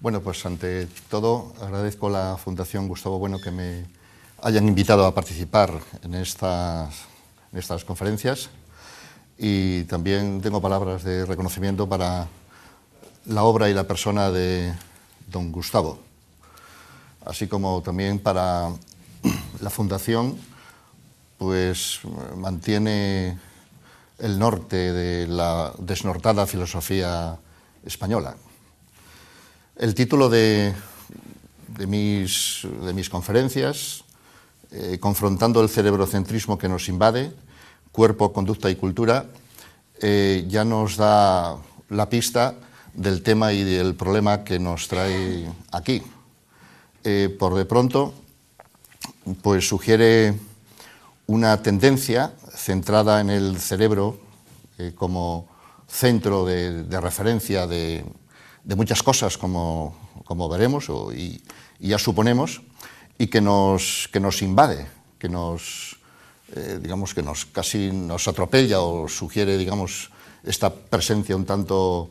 Bueno, pues ante todo agradezco a la Fundación Gustavo Bueno que me hayan invitado a participar en estas, en estas conferencias y también tengo palabras de reconocimiento para la obra y la persona de don Gustavo, así como también para la Fundación, pues mantiene el norte de la desnortada filosofía española. El título de, mis, de mis, conferencias, eh, Confrontando el cerebrocentrismo que nos invade, cuerpo, conducta y cultura, eh, ya nos da la pista del tema y del problema que nos trae aquí. Eh, por de pronto, pues sugiere una tendencia centrada en el cerebro eh, como centro de, referencia de, muchas cosas, como, veremos y, ya suponemos, y que nos, que nos invade, que nos, eh, digamos, que nos casi nos atropella o sugiere, digamos, esta presencia un tanto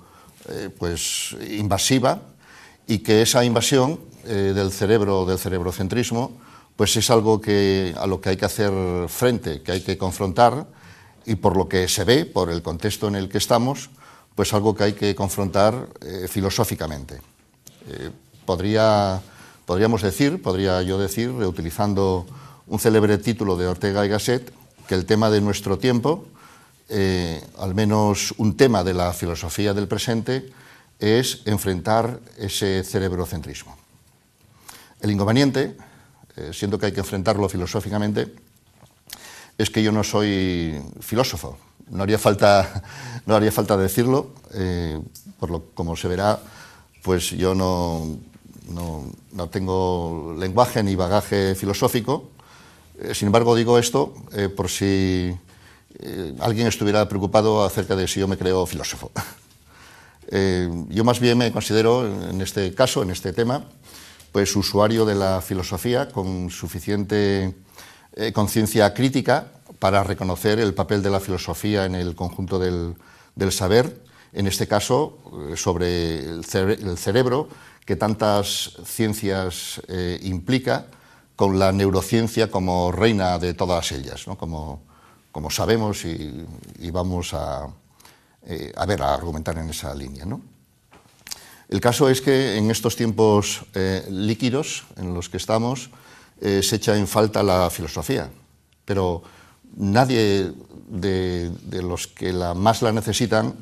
eh, pues, invasiva y que esa invasión del cerebro, del cerebrocentrismo, pues es algo que, a lo que hay que hacer frente, que hay que confrontar y por lo que se ve, por el contexto en el que estamos, pues algo que hay que confrontar eh, filosóficamente. Eh, podría, podríamos decir, podría yo decir, reutilizando un célebre título de Ortega y Gasset, que el tema de nuestro tiempo, eh, al menos un tema de la filosofía del presente, es enfrentar ese cerebrocentrismo. El inconveniente eh, siento que hay que enfrentarlo filosóficamente, es que yo no soy filósofo. No haría falta, no haría falta decirlo, eh, como se verá, pues yo no, no, tengo lenguaje ni bagaje filosófico. Eh, sin embargo, digo esto por si alguien estuviera preocupado acerca de si yo me creo filósofo. yo más bien me considero, en este caso, en este tema, pues, usuario de la filosofía con suficiente eh, conciencia crítica para reconocer el papel de la filosofía en el conjunto del, saber, en este caso eh, sobre el, cerebro que tantas ciencias eh, implica, con la neurociencia como reina de todas ellas, como, como sabemos y, vamos a, a ver, a argumentar en esa línea. ¿no? El caso es que en estos tiempos eh, líquidos en los que estamos eh, se echa en falta la filosofía, pero nadie de, los que la más la necesitan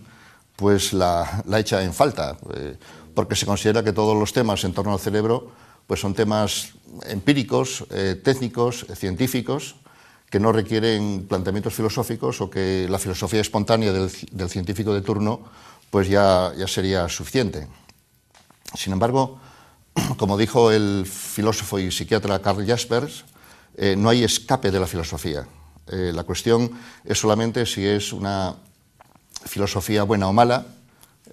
pues la, echa en falta, eh, porque se considera que todos los temas en torno al cerebro pues son temas empíricos, técnicos, científicos, que no requieren planteamientos filosóficos o que la filosofía espontánea del, científico de turno pues ya sería suficiente. Sin embargo, como dijo el filósofo y psiquiatra Carl Jaspers, eh, no hay escape de la filosofía. Eh, la cuestión es solamente si es una filosofía buena o mala,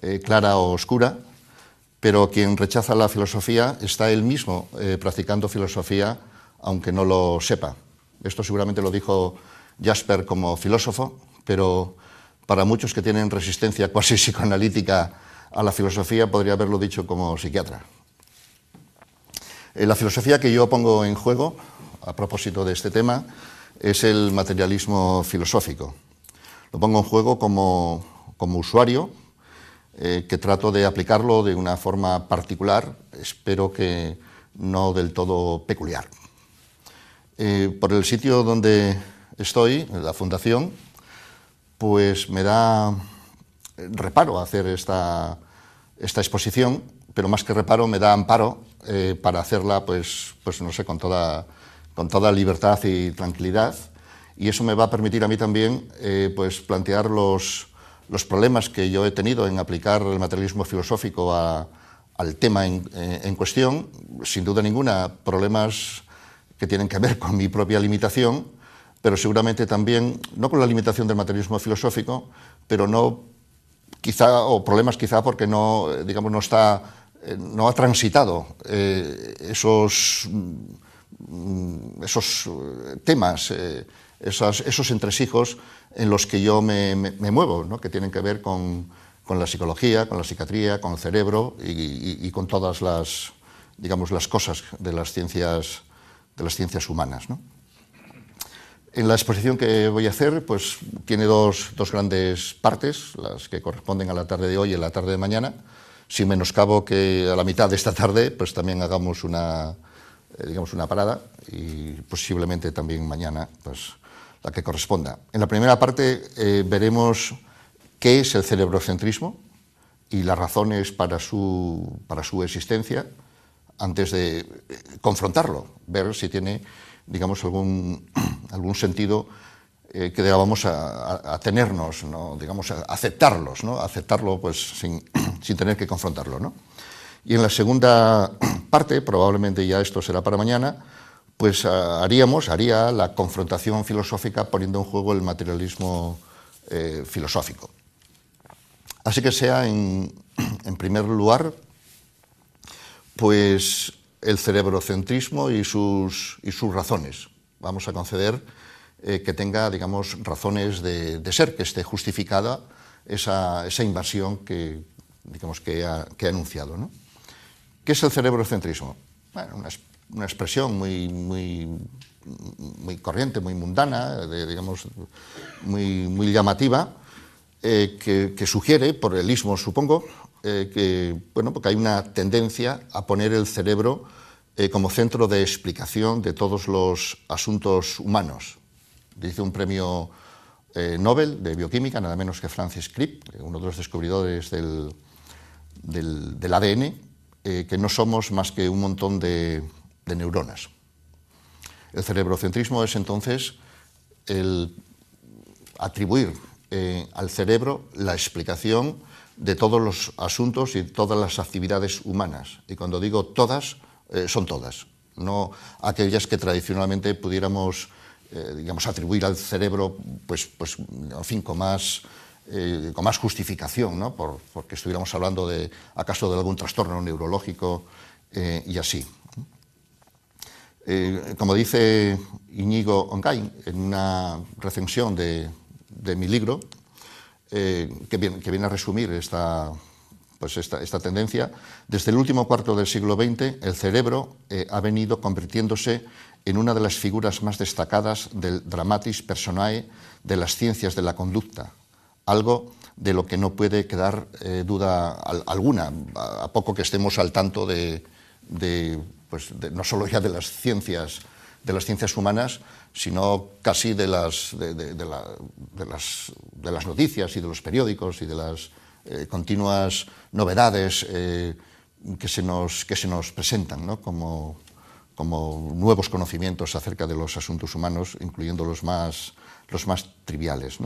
eh, clara o oscura, pero quien rechaza la filosofía está él mismo practicando filosofía aunque no lo sepa. Esto seguramente lo dijo Jaspers como filósofo, pero para muchos que tienen resistencia cuasi psicoanalítica, a la filosofía, podría haberlo dicho como psiquiatra. Eh, la filosofía que yo pongo en juego, a propósito de este tema, es el materialismo filosófico. Lo pongo en juego como, usuario, eh, que trato de aplicarlo de una forma particular, espero que no del todo peculiar. Eh, por el sitio donde estoy, en la fundación, pues me da reparo hacer esta esta exposición, pero más que reparo me da amparo eh, para hacerla, pues, pues no sé, con toda, con toda libertad y tranquilidad. Y eso me va a permitir a mí también eh, pues plantear los, problemas que yo he tenido en aplicar el materialismo filosófico al tema en, en, cuestión, sin duda ninguna, problemas que tienen que ver con mi propia limitación, pero seguramente también, no con la limitación del materialismo filosófico, pero no quizá, o problemas quizá porque no, digamos, no eh, no ha transitado eh, esos, mm, esos eh, temas, esos entresijos en los que yo me, muevo, que tienen que ver con, con, la psicología, con la psiquiatría, con el cerebro y, con todas las, digamos, las cosas de las ciencias, de las ciencias humanas, ¿no? En la exposición que voy a hacer, pues tiene dos, dos, grandes partes, las que corresponden a la tarde de hoy y a la tarde de mañana. Sin menoscabo que a la mitad de esta tarde, pues también hagamos una, eh, digamos, una parada y posiblemente también mañana, pues la que corresponda. En la primera parte eh, veremos qué es el cerebrocentrismo y las razones para su, para su existencia antes de eh, confrontarlo, ver si tiene digamos, algún, algún sentido eh, que debamos a, tenernos, digamos, a aceptarlos, ¿no? aceptarlo pues, sin, tener que confrontarlo. ¿no? Y en la segunda parte, probablemente ya esto será para mañana, pues ah, haríamos, haría la confrontación filosófica poniendo en juego el materialismo eh, filosófico. Así que sea en, en primer lugar, pues el cerebrocentrismo y sus, y sus razones. Vamos a conceder eh, que tenga, digamos, razones de, ser, que esté justificada esa, invasión que, digamos, que, ha, anunciado. ¿no? ¿Qué es el cerebrocentrismo? Bueno, una, expresión muy, muy, muy corriente, muy mundana, digamos, muy, muy llamativa, eh, que, que, sugiere, por el ismo supongo, eh, que, bueno, porque hay una tendencia a poner el cerebro eh, como centro de explicación de todos los asuntos humanos. Dice un premio eh, Nobel de bioquímica, nada menos que Francis Crick, uno de los descubridores del, del, ADN, que no somos más que un montón de, neuronas. El cerebrocentrismo es entonces el atribuir al cerebro la explicación de todos los asuntos y todas las actividades humanas. Y cuando digo todas, eh, son todas, no aquellas que tradicionalmente pudiéramos eh, digamos, atribuir al cerebro, pues, pues, con más, eh, con más justificación, ¿no? porque estuviéramos hablando de, acaso, de algún trastorno neurológico y así. como dice Iñigo Ongay en una recensión de, de mi libro, eh, que, viene, a resumir esta, pues esta, tendencia. Desde el último cuarto del siglo XX, el cerebro eh, ha venido convirtiéndose en una de las figuras más destacadas del dramatis personae de las ciencias de la conducta, algo de lo que no puede quedar eh, duda alguna, a poco que estemos al tanto pues, de, no solo ya de las ciencias, de las ciencias humanas, sino casi de las, de, las, noticias y de los periódicos y de las eh, continuas novedades eh, que, se nos, que se nos presentan como, como nuevos conocimientos acerca de los asuntos humanos, incluyendo los más, los más triviales.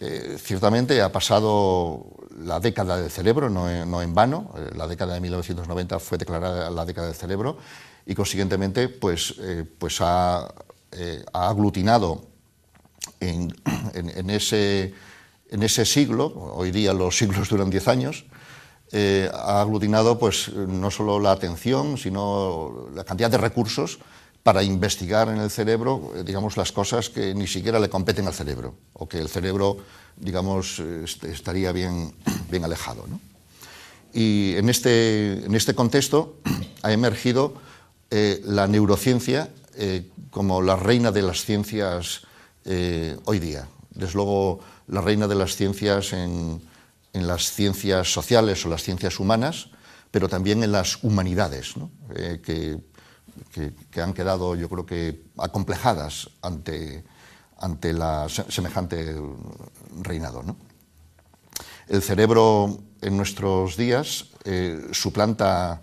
Eh, ciertamente ha pasado la década del cerebro, no, en vano, la década de 1990 fue declarada la década del cerebro y consiguientemente pues, pues ha, eh, ha aglutinado en, ese, siglo, hoy día los siglos duran 10 años, eh, ha aglutinado pues, no solo la atención, sino la cantidad de recursos para investigar en el cerebro, eh, digamos, las cosas que ni siquiera le competen al cerebro, o que el cerebro, digamos, estaría bien, bien alejado. Y en este, este contexto ha emergido la neurociencia eh, como la reina de las ciencias eh, hoy día. Desde luego, la reina de las ciencias en, las ciencias sociales o las ciencias humanas, pero también en las humanidades, eh, que, han quedado, yo creo que, acomplejadas ante, ante la semejante reinado. El cerebro en nuestros días suplanta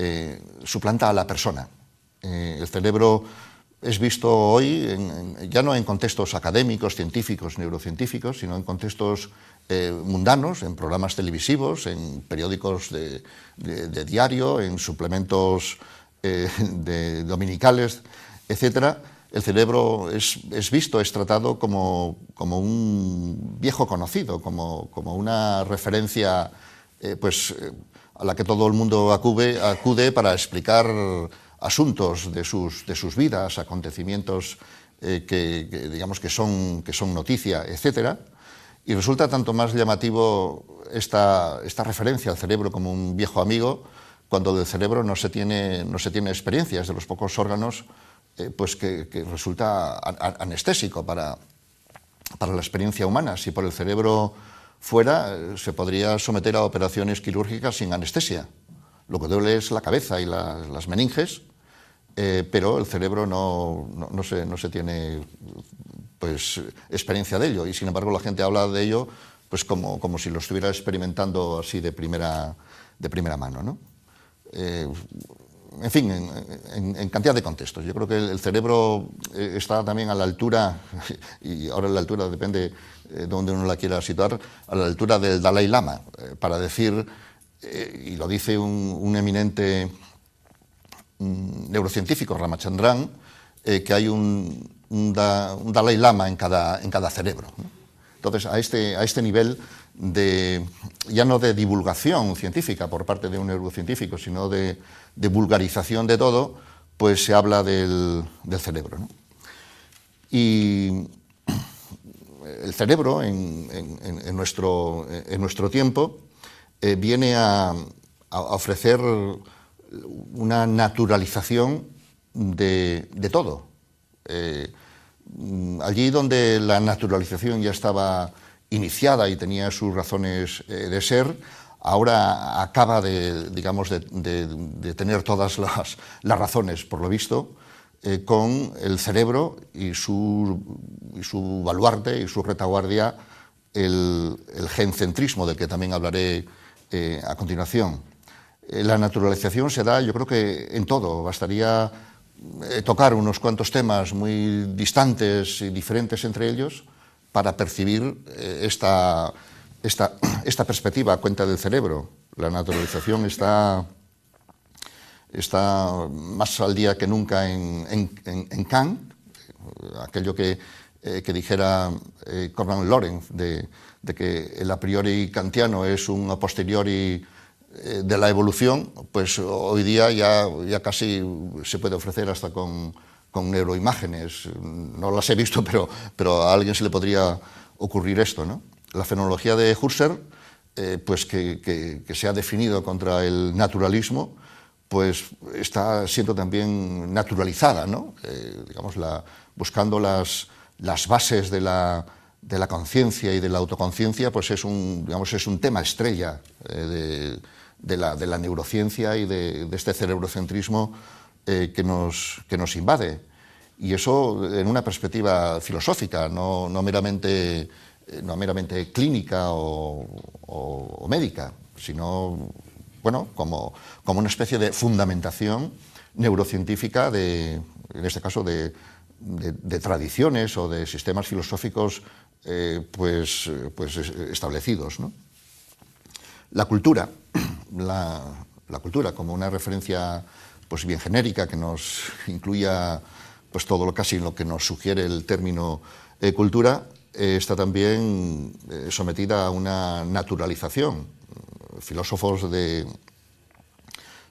a la persona. Eh, el cerebro es visto hoy ya no en contextos académicos, científicos, neurocientíficos, sino en contextos eh, mundanos, en programas televisivos, en periódicos de, diario, en suplementos eh, dominicales, etc. El cerebro es, visto, es tratado como, un viejo conocido, como, una referencia pues, a la que todo el mundo acude para explicar asuntos de sus, de sus vidas, acontecimientos eh, que, digamos que son, que son noticia, etc. Y resulta tanto más llamativo esta, referencia al cerebro como un viejo amigo, cuando del cerebro no se tiene, no se tiene experiencia, de los pocos órganos eh, pues que, resulta anestésico para, la experiencia humana. Si por el cerebro fuera, eh, se podría someter a operaciones quirúrgicas sin anestesia. Lo que duele es la cabeza y las meninges, eh, pero el cerebro no, no, se, no se tiene pues, experiencia de ello y sin embargo la gente habla de ello pues como, como si lo estuviera experimentando así de primera, de primera mano. ¿no? Eh, en fin, en, cantidad de contextos. Yo creo que el, cerebro eh, está también a la altura, y ahora la altura depende de donde uno la quiera situar, a la altura del Dalai Lama, para decir, y lo dice un eminente Mm, neurocientífico, Ramachandran, eh, que hay un, Dalai Lama en cada, en cada cerebro. Entonces, a este, a este nivel de, ya no de divulgación científica por parte de un neurocientífico, sino de, vulgarización de todo, pues se habla del, cerebro. Y el cerebro en, nuestro, en nuestro tiempo eh, viene a ofrecer una naturalización de, todo. Eh, allí donde la naturalización ya estaba iniciada y tenía sus razones eh, de ser, ahora acaba de, digamos, de, tener todas las, razones, por lo visto, eh, con el cerebro y su, su, baluarte y su retaguardia, el, gencentrismo, del que también hablaré a continuación. Eh, la naturalización se da, yo creo que en todo. Bastaría eh, tocar unos cuantos temas muy distantes y diferentes entre ellos para percibir eh, esta, esta, esta perspectiva a cuenta del cerebro. La naturalización está, está más al día que nunca en, en, Kant, aquello que, dijera eh, Lorenz, de, de, que el a priori kantiano es un a posteriori eh, de la evolución, pues hoy día ya, ya casi se puede ofrecer hasta con, con neuroimágenes. No las he visto, pero, pero a alguien se le podría ocurrir esto. ¿no? La fenología de Husserl, eh, pues que, se ha definido contra el naturalismo, pues está siendo también naturalizada, ¿no? Eh, digamos la, buscando las, las bases de la, conciencia y de la autoconciencia, pues es un, digamos, es un tema estrella de de la, neurociencia y de, este cerebrocentrismo eh, que, nos, que nos invade. Y eso en una perspectiva filosófica, no, meramente, eh, no meramente clínica o, médica, sino bueno, como, como una especie de fundamentación neurocientífica de, en este caso, de, tradiciones o de sistemas filosóficos eh, pues, pues establecidos. La cultura, la, cultura como una referencia pues bien genérica que nos incluya pues todo lo casi lo que nos sugiere el término eh, cultura eh, está también eh, sometida a una naturalización. Filósofos de,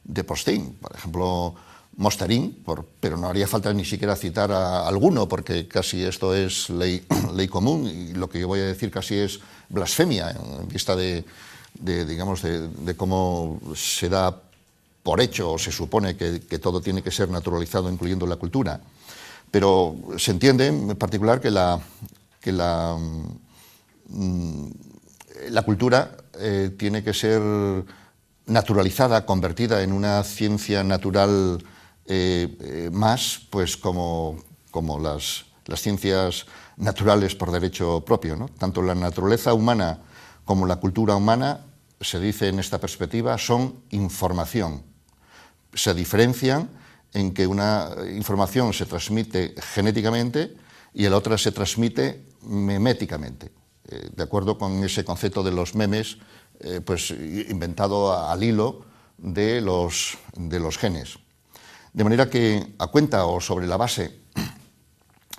de Postín, por ejemplo, Mostarín, por, pero no haría falta ni siquiera citar a alguno, porque casi esto es ley, ley común y lo que yo voy a decir casi es blasfemia en vista de, de, digamos, de, cómo se da por hecho o se supone que, todo tiene que ser naturalizado, incluyendo la cultura. Pero se entiende en particular que la, que la, mm, la cultura eh, tiene que ser naturalizada, convertida en una ciencia natural eh, eh, más, pues como, como las, las, ciencias naturales por derecho propio. Tanto la naturaleza humana como la cultura humana, se dice en esta perspectiva, son información. Se diferencian en que una información se transmite genéticamente y la otra se transmite meméticamente, eh, de acuerdo con ese concepto de los memes, eh, pues inventado al hilo de los, de los genes. De manera que, a cuenta o sobre la base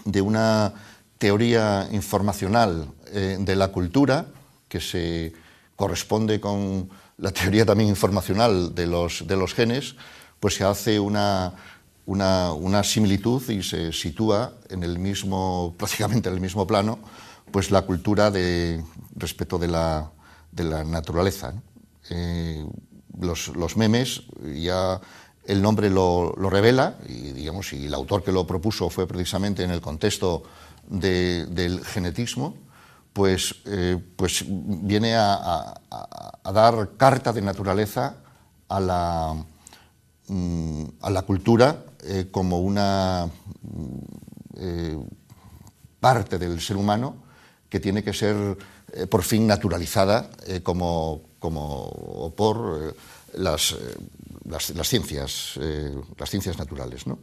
de una teoría informacional eh, de la cultura, que se corresponde con la teoría también informacional de los, de los genes, pues se hace una, una, similitud y se sitúa en el mismo, prácticamente en el mismo plano, pues la cultura de, respecto de la, de la naturaleza. Eh, los, los, memes, ya el nombre lo, revela, y digamos, y el autor que lo propuso fue precisamente en el contexto del genetismo, pues, eh, pues viene a, dar carta de naturaleza a la, mm, a la cultura eh, como una mm, eh, parte del ser humano que tiene que ser por fin naturalizada como, como por las, las, ciencias, las ciencias naturales. ¿no?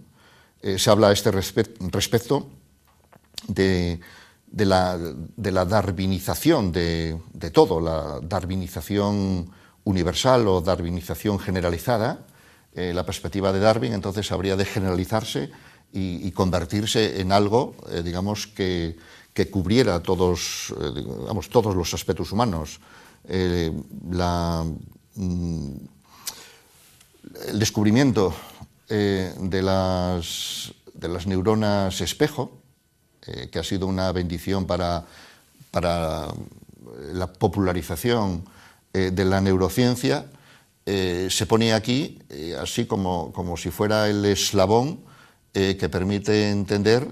se habla a este respecto de de la, de la darwinización de, todo, la darwinización universal o darwinización generalizada, eh, la perspectiva de Darwin entonces habría de generalizarse y, convertirse en algo, eh, digamos, que, cubriera todos, eh, todos los aspectos humanos. Mm, el descubrimiento de, las, de las neuronas espejo, eh, que ha sido una bendición para, para la popularización eh, de la neurociencia, eh, se pone aquí así como, como, si fuera el eslabón que permite entender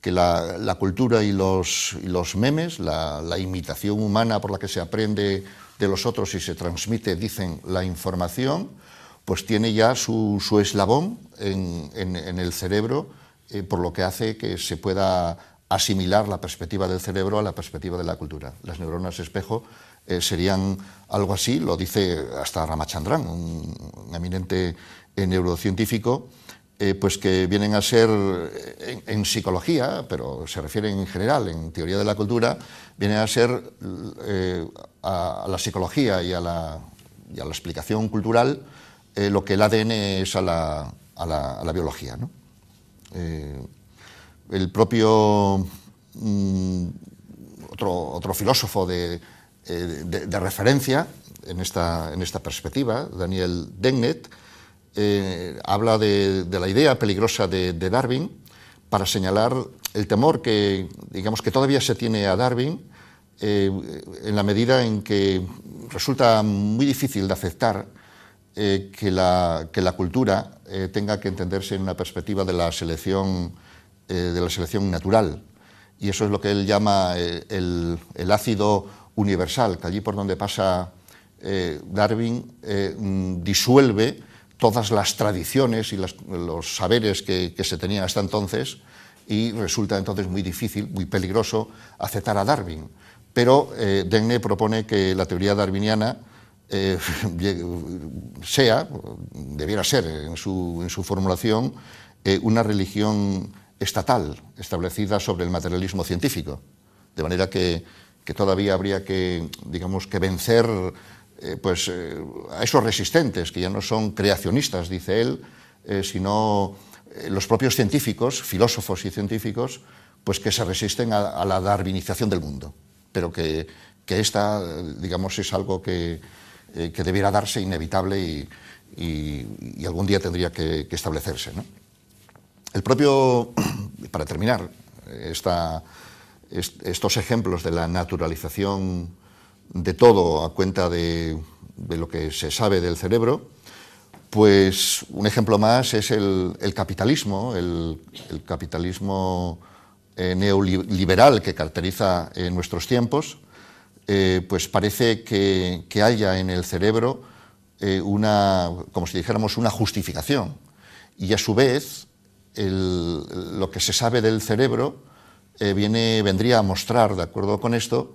que la, cultura y los, los memes, la, imitación humana por la que se aprende de los otros y se transmite, dicen, la información, pues tiene ya su, eslabón en, el cerebro, por lo que hace que se pueda asimilar la perspectiva del cerebro a la perspectiva de la cultura. Las neuronas espejo eh, serían algo así, lo dice hasta Ramachandran, un, eminente eh, neurocientífico, eh, pues que vienen a ser en, psicología, pero se refieren en general, en teoría de la cultura, vienen a ser a, la psicología y a la, y a la explicación cultural lo que el ADN es a la, a la biología. ¿no? El propio mm, otro, filósofo eh, de, referencia en esta, perspectiva, Daniel Dennett, eh, habla de, la idea peligrosa de, Darwin para señalar el temor que, digamos, que todavía se tiene a Darwin eh, en la medida en que resulta muy difícil de aceptar que, la, que, la, cultura tenga que entenderse en una perspectiva de la selección eh, de la selección natural. Y eso es lo que él llama eh, el, ácido universal, que allí por donde pasa eh, Darwin mm, disuelve todas las tradiciones y los saberes que, se tenían hasta entonces y resulta entonces muy difícil, muy peligroso aceptar a Darwin. Pero eh, propone que la teoría darwiniana sea, debiera ser en su, en su formulación, una religión estatal establecida sobre el materialismo científico. De manera que, todavía habría que, digamos, que vencer eh, pues, eh, a esos resistentes, que ya no son creacionistas, dice él, eh, sino los propios científicos, filósofos y científicos, pues que se resisten a, la darwinización del mundo. Pero que, esta, digamos, es algo que, debiera darse inevitable y, algún día tendría que, que establecerse. ¿no? El propio, para terminar, estos ejemplos de la naturalización de todo a cuenta de, lo que se sabe del cerebro, pues un ejemplo más es el, capitalismo, el, capitalismo eh, neoliberal que caracteriza en eh, nuestros tiempos, eh, pues parece que, que, haya en el cerebro una, como si dijéramos, una justificación. Y a su vez, lo que se sabe del cerebro eh, viene, vendría a mostrar, de acuerdo con esto,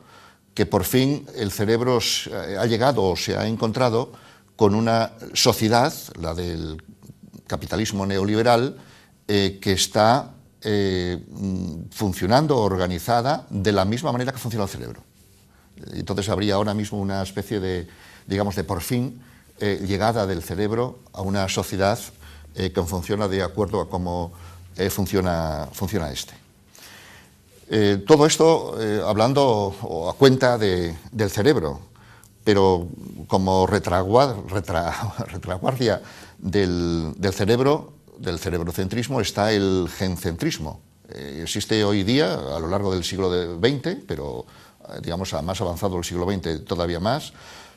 que por fin el cerebro ha llegado o se ha encontrado con una sociedad, la del capitalismo neoliberal, eh, que está eh, mm, funcionando, organizada de la misma manera que funciona el cerebro. Entonces habría ahora mismo una especie de, digamos, de por fin llegada del cerebro a una sociedad eh, que funciona de acuerdo a cómo eh, funciona, funciona este. Eh, todo esto hablando a cuenta del cerebro, pero como retraguardia del, cerebro, del cerebrocentrismo, está el gencentrismo. existe hoy día, a lo largo del siglo XX, pero digamos a más avanzado el siglo XX todavía más,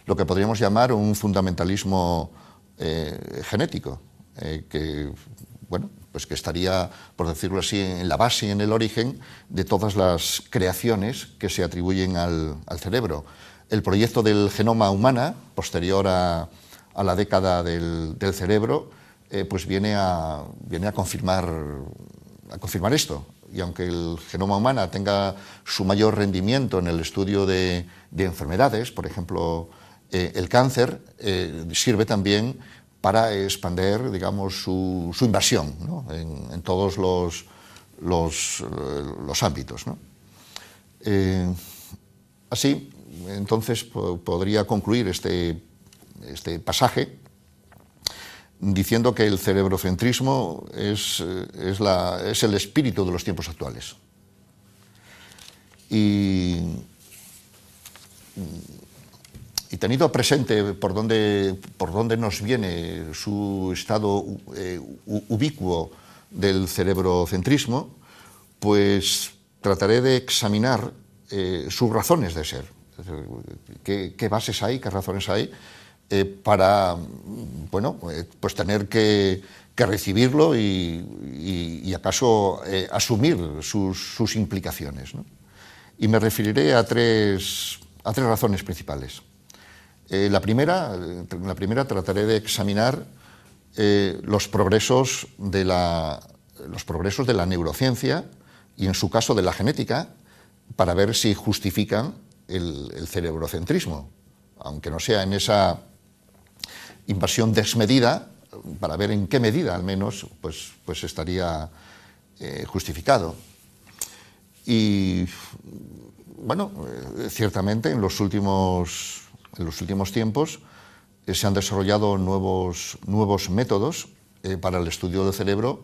lo que podríamos llamar un fundamentalismo genético. Eh, que, bueno, pues que estaría, por decirlo así, en la base, y en el origen de todas las creaciones que se atribuyen al, cerebro. El proyecto del genoma humana, posterior a, la década del, cerebro, eh, pues viene a, viene a confirmar, a confirmar esto. Y aunque el genoma humana tenga su mayor rendimiento en el estudio de, enfermedades, por ejemplo, eh, el cáncer, sirve también para expandir, digamos, su, invasión en, todos los, eh, ámbitos. Eh, así, entonces, podría concluir este, este pasaje diciendo que el cerebrocentrismo es, eh, es, la, es el espíritu de los tiempos actuales. Y y tenido presente por dónde, por dónde nos viene su estado eh, ubicuo del cerebrocentrismo, pues trataré de examinar eh, sus razones de ser. ¿Qué, bases hay, qué razones hay eh, para bueno, pues tener que, recibirlo y, acaso asumir sus, implicaciones? Y me referiré a tres, a tres razones principales. Eh, la, primera, eh, la primera trataré de examinar eh, los, progresos de la, los progresos de la neurociencia y, en su caso, de la genética, para ver si justifican el, cerebrocentrismo, aunque no sea en esa invasión desmedida, para ver en qué medida, al menos, pues, pues estaría justificado. Y bueno, ciertamente en los últimos en los últimos tiempos eh, se han desarrollado nuevos, nuevos métodos eh, para el estudio del cerebro,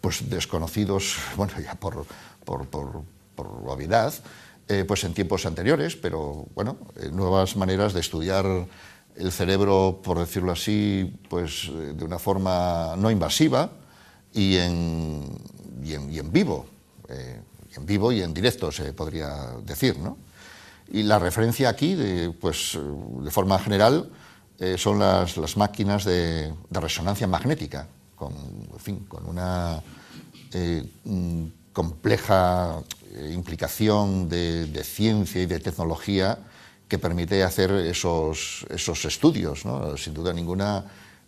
pues desconocidos, bueno, ya por, por, por, eh, pues en tiempos anteriores, pero bueno, nuevas maneras de estudiar el cerebro, por decirlo así, pues de una forma no invasiva y en, y en vivo, en vivo y en directo se podría decir, ¿no? Y la referencia aquí, de, pues, de forma general, eh, son las, máquinas de, resonancia magnética, con, una eh, mm, compleja eh, implicación de, ciencia y de tecnología que permite hacer esos, esos estudios. Sin duda ninguna,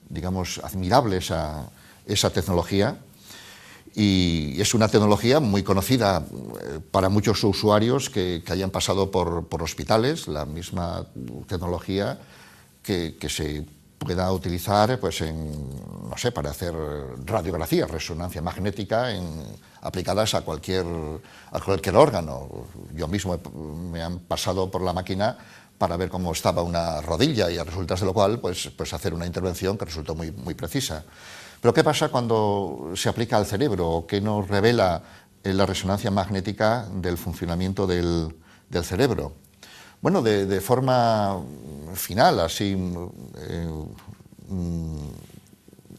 digamos, admirable esa tecnología y es una tecnología muy conocida eh, para muchos usuarios que, hayan pasado por, hospitales, la misma tecnología que, se pueda utilizar pues, no para hacer radiografías, resonancia magnética aplicadas a cualquier, a cualquier órgano. Yo mismo me han pasado por la máquina para ver cómo estaba una rodilla y a resultas de lo cual pues, pues hacer una intervención que resultó muy, muy precisa. Pero ¿qué pasa cuando se aplica al cerebro? ¿Qué nos revela eh, la resonancia magnética del funcionamiento del, cerebro? Bueno, de, forma final, así mm,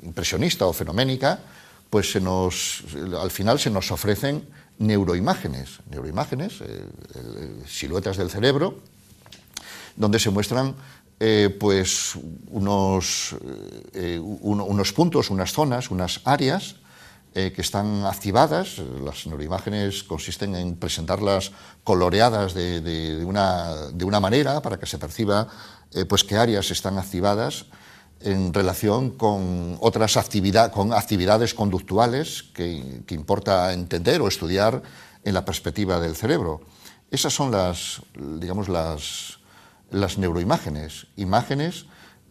impresionista o fenoménica, pues se nos, al final se nos ofrecen neuroimágenes, neuroimágenes, eh, eh, siluetas del cerebro, donde se muestran eh, pues unos, eh, eh, unos, puntos, unas zonas, unas áreas que están activadas. Las neuroimágenes consisten en presentarlas coloreadas de, una, de una, manera para que se perciba pues qué áreas están activadas en relación con otras actividad, con actividades conductuales que, que, importa entender o estudiar en la perspectiva del cerebro. Esas son las, digamos, las, las neuroimágenes, imágenes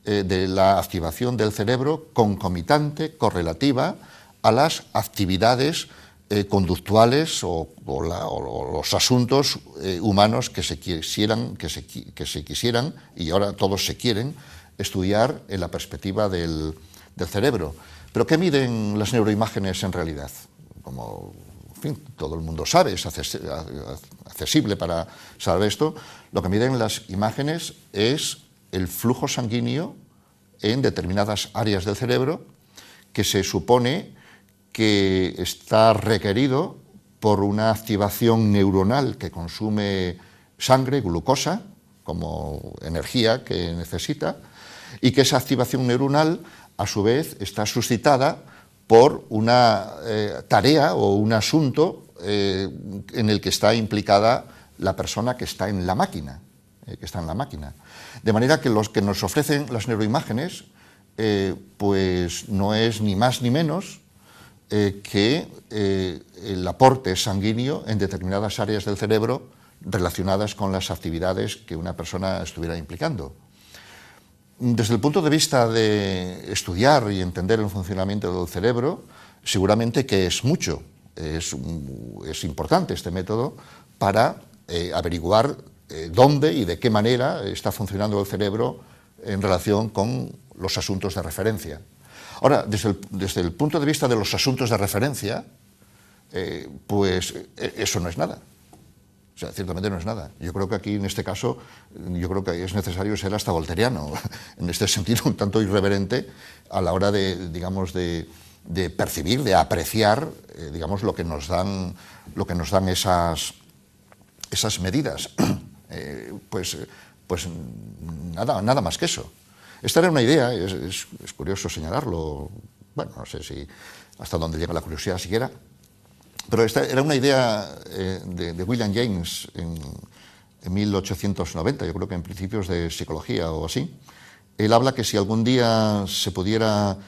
eh, de la activación del cerebro concomitante, correlativa a las actividades eh, conductuales o, los asuntos eh, humanos que se quisieran, que se, quisieran, y ahora todos se quieren, estudiar en la perspectiva del, cerebro. Pero ¿qué miden las neuroimágenes en realidad? Como todo el mundo sabe, es accesible para saber esto, lo que miden las imágenes es el flujo sanguíneo en determinadas áreas del cerebro que se supone que está requerido por una activación neuronal que consume sangre, glucosa, como energía que necesita, y que esa activación neuronal, a su vez, está suscitada por una eh, tarea o un asunto eh, en el que está implicada la persona que está en la máquina, eh, que está en la máquina. De manera que los que nos ofrecen las neuroimágenes, eh, pues no es ni más ni menos eh, que el aporte sanguíneo en determinadas áreas del cerebro relacionadas con las actividades que una persona estuviera implicando. Desde el punto de vista de estudiar y entender el funcionamiento del cerebro, seguramente que es mucho, es, es importante este método para eh, averiguar eh, dónde y de qué manera está funcionando el cerebro en relación con los asuntos de referencia. Ahora, desde el, punto de vista de los asuntos de referencia, eh, pues eso no es nada. O sea, ciertamente no es nada. Yo creo que aquí, en este caso, yo creo que es necesario ser hasta volteriano, en este sentido un tanto irreverente a la hora de, digamos, de, percibir, de apreciar, digamos, lo que nos dan, lo que nos dan esas, esas medidas. Eh, pues, eh, pues nada, nada más que eso. Esta era una idea, es, curioso señalarlo, bueno, no sé si hasta dónde llega la curiosidad siquiera, pero esta era una idea eh, de, William James en, en, 1890, yo creo que en principios de psicología o así. Él habla que si algún día se pudiera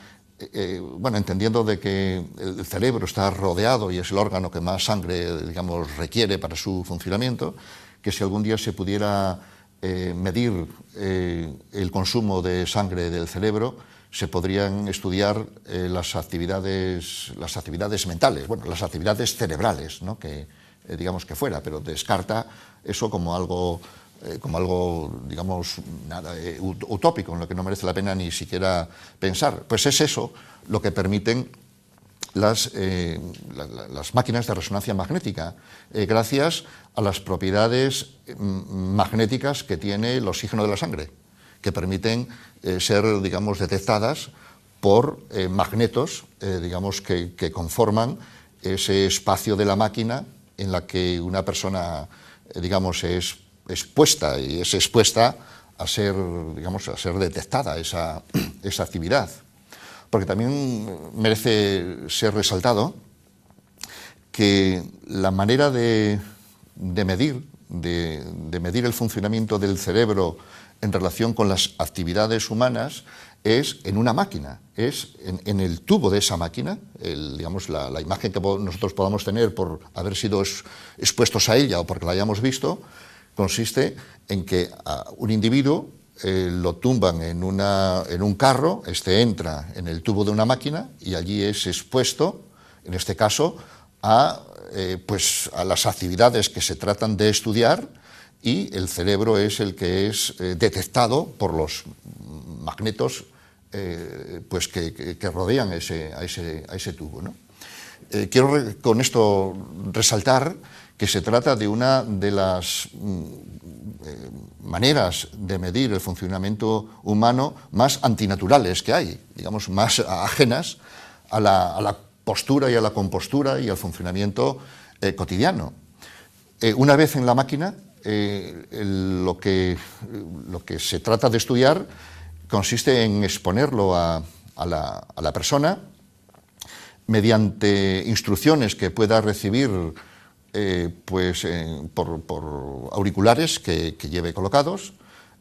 eh, eh, bueno, entendiendo de que el cerebro está rodeado y es el órgano que más sangre, digamos, requiere para su funcionamiento, que si algún día se pudiera eh, medir el consumo de sangre del cerebro, se podrían estudiar las, actividades, las actividades mentales, bueno, las actividades cerebrales, ¿no? que digamos que fuera, pero descarta eso como algo eh, como algo, digamos, nada, eh, utópico, en lo que no merece la pena ni siquiera pensar. Pues es eso lo que permiten las, eh, las máquinas de resonancia magnética, gracias a las propiedades mm, magnéticas que tiene el oxígeno de la sangre, que permiten ser, digamos, detectadas por magnetos, digamos, que, que conforman ese espacio de la máquina en la que una persona, digamos, es expuesta y es expuesta a ser, digamos, a ser detectada esa, actividad. Porque también merece ser resaltado que la manera de, medir, de, medir el funcionamiento del cerebro en relación con las actividades humanas es en una máquina, es en, el tubo de esa máquina, digamos, la, imagen que nosotros podamos tener por haber sido expuestos a ella o porque la hayamos visto, consiste en que a un individuo eh, lo tumban en, en un carro, este entra en el tubo de una máquina y allí es expuesto, en este caso, a, eh, pues, a las actividades que se tratan de estudiar y el cerebro es el que es eh, detectado por los magnetos pues que, rodean ese, a, ese, tubo. quiero con esto resaltar que se trata de una de las mm, eh, maneras de medir el funcionamiento humano más antinaturales que hay, digamos, más ajenas a la, postura y a la compostura y al funcionamiento eh, cotidiano. Eh, una vez en la máquina, lo, que, se trata de estudiar consiste en exponerlo a la persona mediante instrucciones que pueda recibir eh, pues, eh, por, auriculares que, lleve colocados,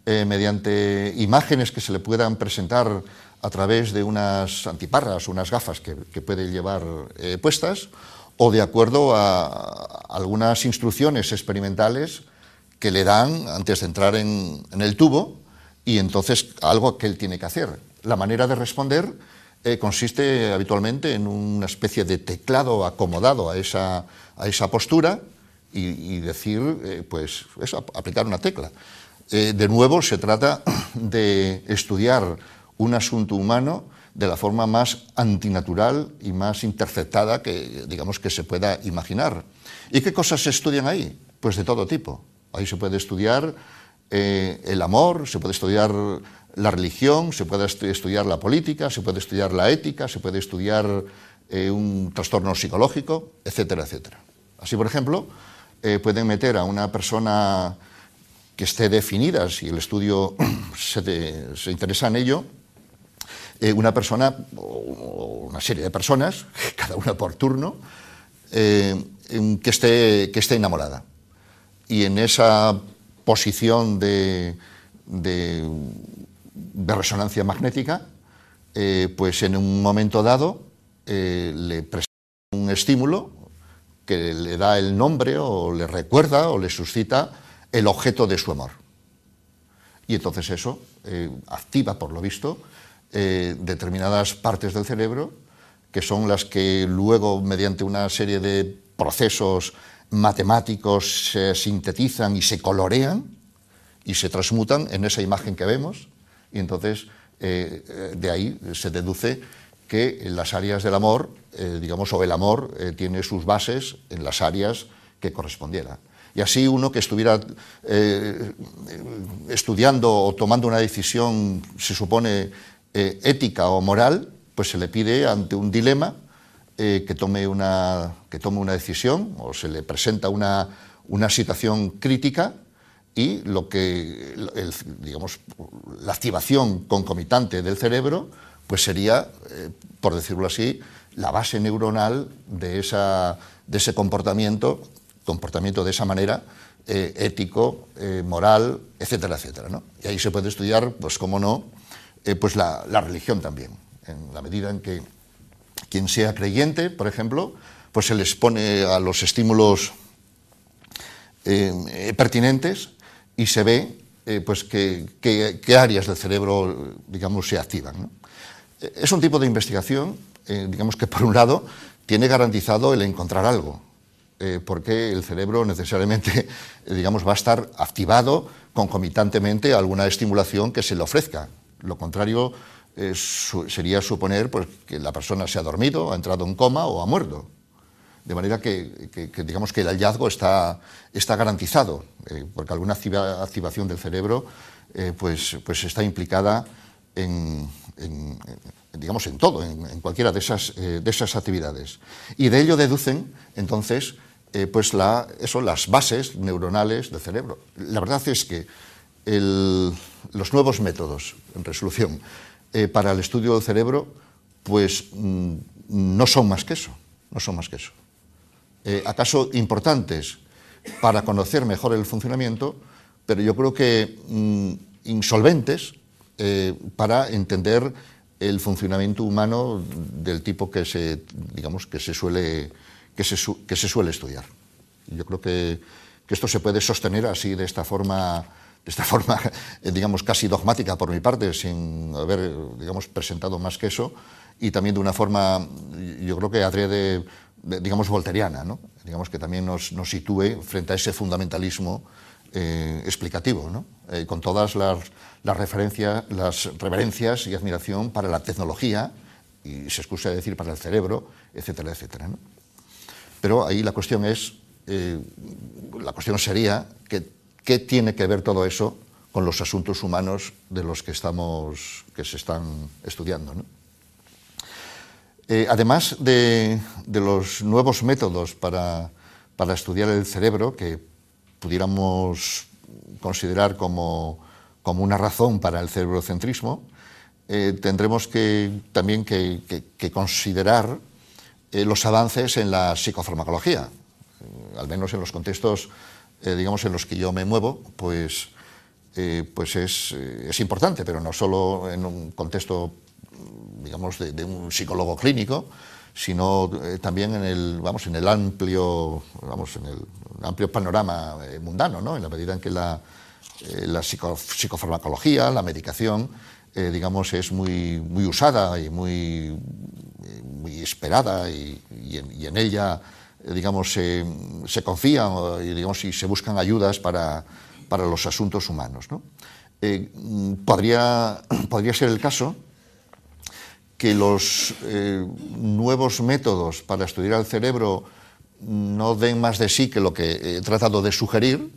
eh, mediante imágenes que se le puedan presentar a través de unas antiparras, unas gafas que, puede llevar puestas, o de acuerdo a, algunas instrucciones experimentales que le dan antes de entrar en, el tubo y entonces algo que él tiene que hacer. La manera de responder consiste habitualmente en una especie de teclado acomodado a esa a esa postura y, decir, eh, pues, es aplicar una tecla. Eh, de nuevo, se trata de estudiar un asunto humano de la forma más antinatural y más interceptada que, digamos, que se pueda imaginar. ¿Y qué cosas se estudian ahí? Pues de todo tipo. Ahí se puede estudiar eh, el amor, se puede estudiar la religión, se puede estudiar la política, se puede estudiar la ética, se puede estudiar un trastorno psicológico, etcétera, etcétera. Así, por ejemplo, eh, pueden meter a una persona que esté definida, si el estudio se, interesa en ello, eh, una persona o una serie de personas, cada una por turno, eh, que, esté, enamorada. Y en esa posición de, resonancia magnética, pues en un momento dado le presenta un estímulo que le da el nombre o le recuerda o le suscita el objeto de su amor. Y entonces eso eh, activa, por lo visto, eh, determinadas partes del cerebro que son las que luego, mediante una serie de procesos matemáticos, se sintetizan y se colorean y se transmutan en esa imagen que vemos. Y entonces eh, de ahí se deduce que en las áreas del amor, eh, digamos, o el amor eh, tiene sus bases en las áreas que correspondiera. Y así uno que estuviera eh, estudiando o tomando una decisión, se supone, ética o moral, pues se le pide ante un dilema que, tome una, que tome una decisión o se le presenta una, situación crítica y lo que, digamos, la activación concomitante del cerebro pues sería, eh, por decirlo así, la base neuronal de, ese comportamiento, comportamiento de esa manera, eh, ético, eh, moral, etcétera, etcétera. ¿no? Y ahí se puede estudiar, pues cómo no, pues la, religión también, en la medida en que quien sea creyente, por ejemplo, pues se les pone a los estímulos pertinentes y se ve pues qué, áreas del cerebro, digamos, se activan. ¿no? Es un tipo de investigación, eh, digamos que por un lado, tiene garantizado el encontrar algo, eh, porque el cerebro necesariamente, digamos, va a estar activado concomitantemente a alguna estimulación que se le ofrezca. Lo contrario eh, sería suponer pues, que la persona se ha dormido, ha entrado en coma o ha muerto. De manera que, digamos que el hallazgo está, garantizado, porque alguna activación del cerebro pues, pues, está implicada en, digamos, en todo, en, cualquiera de esas, eh, de esas actividades. Y de ello deducen, entonces, eh, pues las bases neuronales del cerebro. La verdad es que los nuevos métodos, en resolución, eh, para el estudio del cerebro, pues mm, no son más que eso, no son más que eso. acaso importantes para conocer mejor el funcionamiento, pero yo creo que mm, insolventes eh, para entender el funcionamiento humano del tipo que se, digamos, que se, suele, que se, suele estudiar. Yo creo que, esto se puede sostener así, de esta forma, de esta forma eh, digamos, casi dogmática por mi parte, sin haber digamos, presentado más que eso, y también de una forma, yo creo que adrede, digamos, volteriana, digamos, que también nos, nos sitúe frente a ese fundamentalismo eh, explicativo, eh, con todas las, referencias, las reverencias y admiración para la tecnología, y se excusa decir para el cerebro, etcétera, etcétera. Pero ahí la cuestión es, eh, la cuestión sería que, qué tiene que ver todo eso con los asuntos humanos de los que estamos, que se están estudiando. además de, los nuevos métodos para, para, estudiar el cerebro, que pudiéramos considerar como, una razón para el cerebrocentrismo, eh, tendremos que, también que, considerar eh, los avances en la psicofarmacología, eh, al menos en los contextos, digamos, en los que yo me muevo, pues, pues es, importante, pero no solo en un contexto, digamos, de un psicólogo clínico, sino eh, también en el, vamos, en el amplio, vamos, en el amplio panorama eh, mundano, ¿no? en la medida en que la, eh, psicofarmacología, la medicación, digamos, es muy, usada y muy, muy esperada y, en, ella, digamos, se confían y, se buscan ayudas para, para los asuntos humanos. Mm, podría ser el caso que los eh, nuevos métodos para estudiar el cerebro no den más de sí que lo que he tratado de sugerir,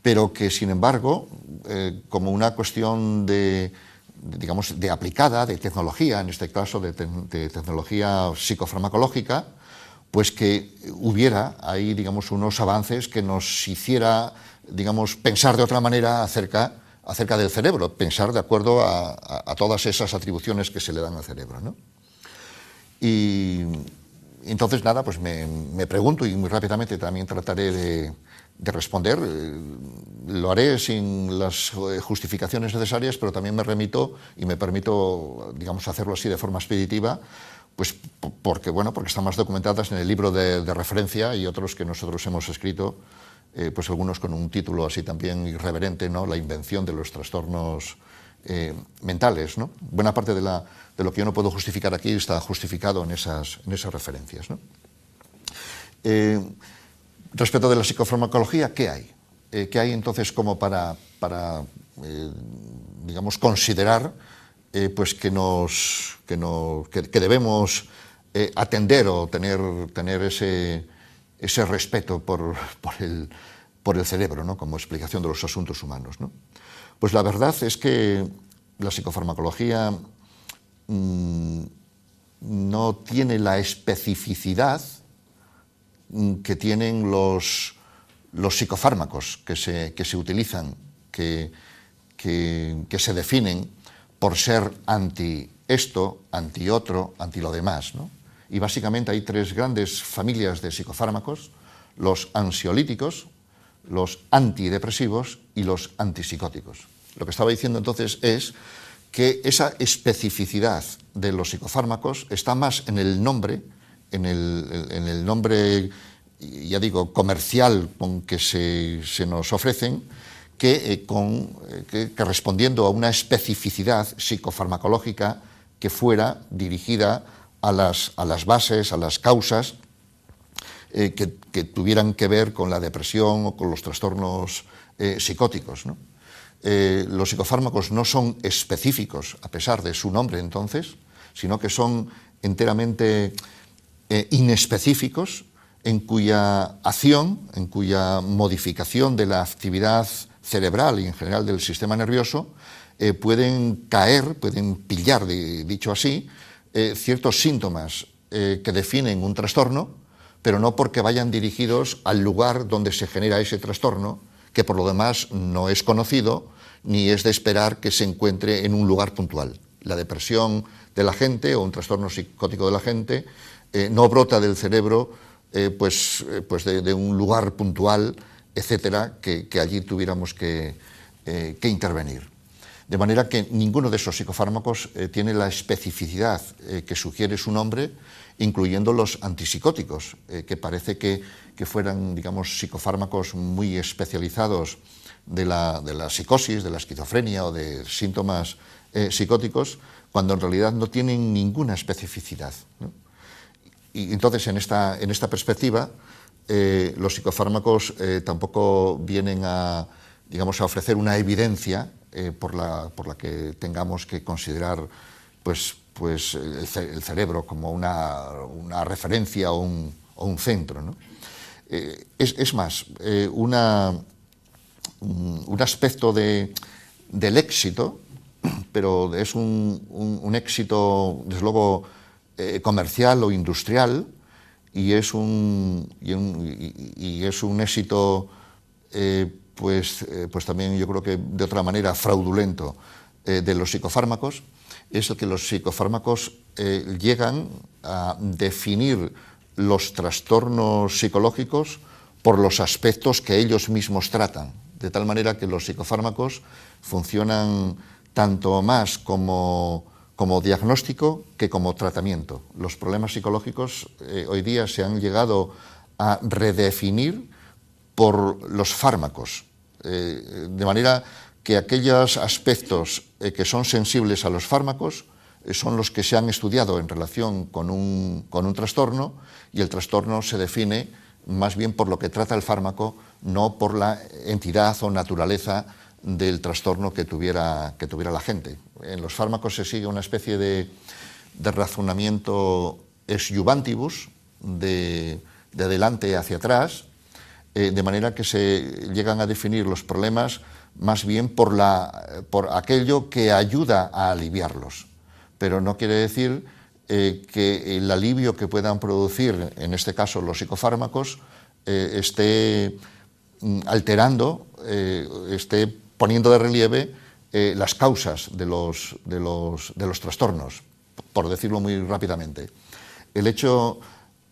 pero que sin embargo, eh, como una cuestión de, digamos, de aplicada, de tecnología, en este caso de, de tecnología psicofarmacológica, pues que hubiera ahí, digamos, unos avances que nos hiciera, digamos, pensar de otra manera acerca acerca del cerebro, pensar de acuerdo a, todas esas atribuciones que se le dan al cerebro. Y entonces, nada, pues me, pregunto y muy rápidamente también trataré de, responder. Eh, lo haré sin las eh, justificaciones necesarias, pero también me remito y me permito, digamos, hacerlo así de forma expeditiva pues porque bueno, porque están más documentadas en el libro de, referencia y otros que nosotros hemos escrito eh, pues algunos con un título así también irreverente, ¿no? La invención de los trastornos eh, mentales, ¿no? Buena parte de, la, de, lo que yo no puedo justificar aquí está justificado en esas, en esas referencias, eh, respecto de la psicofarmacología, ¿qué hay? ¿Qué hay entonces como para, para digamos, considerar pues que, nos, que, debemos atender o tener, tener ese ese respeto por, el, cerebro ¿no? como explicación de los asuntos humanos. Pues la verdad es que la psicofarmacología mm, no tiene la especificidad mm, que tienen los, psicofármacos que se, utilizan, que, que, se definen por ser anti esto, anti otro, anti lo demás. ¿no? y básicamente hay tres grandes familias de psicofármacos, los ansiolíticos, los antidepresivos y los antipsicóticos. Lo que estaba diciendo entonces es que esa especificidad de los psicofármacos está más en el nombre, en el, nombre, ya digo, comercial con que se, nos ofrecen, que, eh, con, eh, que respondiendo a una especificidad psicofarmacológica que fuera dirigida a las, bases, a las causas eh, que, tuvieran que ver con la depresión o con los trastornos eh, psicóticos. Eh, los psicofármacos no son específicos, a pesar de su nombre entonces, sino que son enteramente inespecíficos en cuya acción, en cuya modificación de la actividad cerebral y en general del sistema nervioso, pueden caer, pueden pillar, dicho así, eh, ciertos síntomas eh, que definen un trastorno, pero no porque vayan dirigidos al lugar donde se genera ese trastorno, que por lo demás no es conocido ni es de esperar que se encuentre en un lugar puntual. La depresión de la gente o un trastorno psicótico de la gente eh, no brota del cerebro pues, pues de, un lugar puntual, etcétera, que, allí tuviéramos que intervenir. De manera que ninguno de esos psicofármacos eh, tiene la especificidad eh, que sugiere su nombre, incluyendo los antipsicóticos, eh, que parece que, fueran, digamos, psicofármacos muy especializados de la, psicosis, de la esquizofrenia o de síntomas psicóticos, cuando en realidad no tienen ninguna especificidad. Y entonces, en esta, en esta perspectiva, los psicofármacos tampoco vienen a, digamos, a ofrecer una evidencia eh, por, la, que tengamos que considerar pues, pues el, cerebro como una, referencia o un, centro. Eh, es, más, eh, una, mm, un aspecto del éxito, pero es un, éxito, desde luego, comercial o industrial, y es un, y, y es un éxito pues, eh, pues, también yo creo que de otra manera fraudulento eh, de los psicofármacos, es que los psicofármacos eh, llegan a definir los trastornos psicológicos por los aspectos que ellos mismos tratan, de tal manera que los psicofármacos funcionan tanto más como, como diagnóstico que como tratamiento. Los problemas psicológicos hoy día se han llegado a redefinir por los fármacos, eh, de manera que aquellos aspectos eh, que son sensibles a los fármacos eh, son los que se han estudiado en relación con un, con un trastorno y el trastorno se define más bien por lo que trata el fármaco, no por la entidad o naturaleza del trastorno que tuviera, que tuviera la gente. En los fármacos se sigue una especie de, de razonamiento ex de, de adelante hacia atrás, eh, de manera que se llegan a definir los problemas más bien por, la, por aquello que ayuda a aliviarlos. Pero no quiere decir eh, que el alivio que puedan producir, en este caso los psicofármacos, eh, esté mm, alterando, esté poniendo de relieve las causas de los, de, los, de los trastornos, por decirlo muy rápidamente. El hecho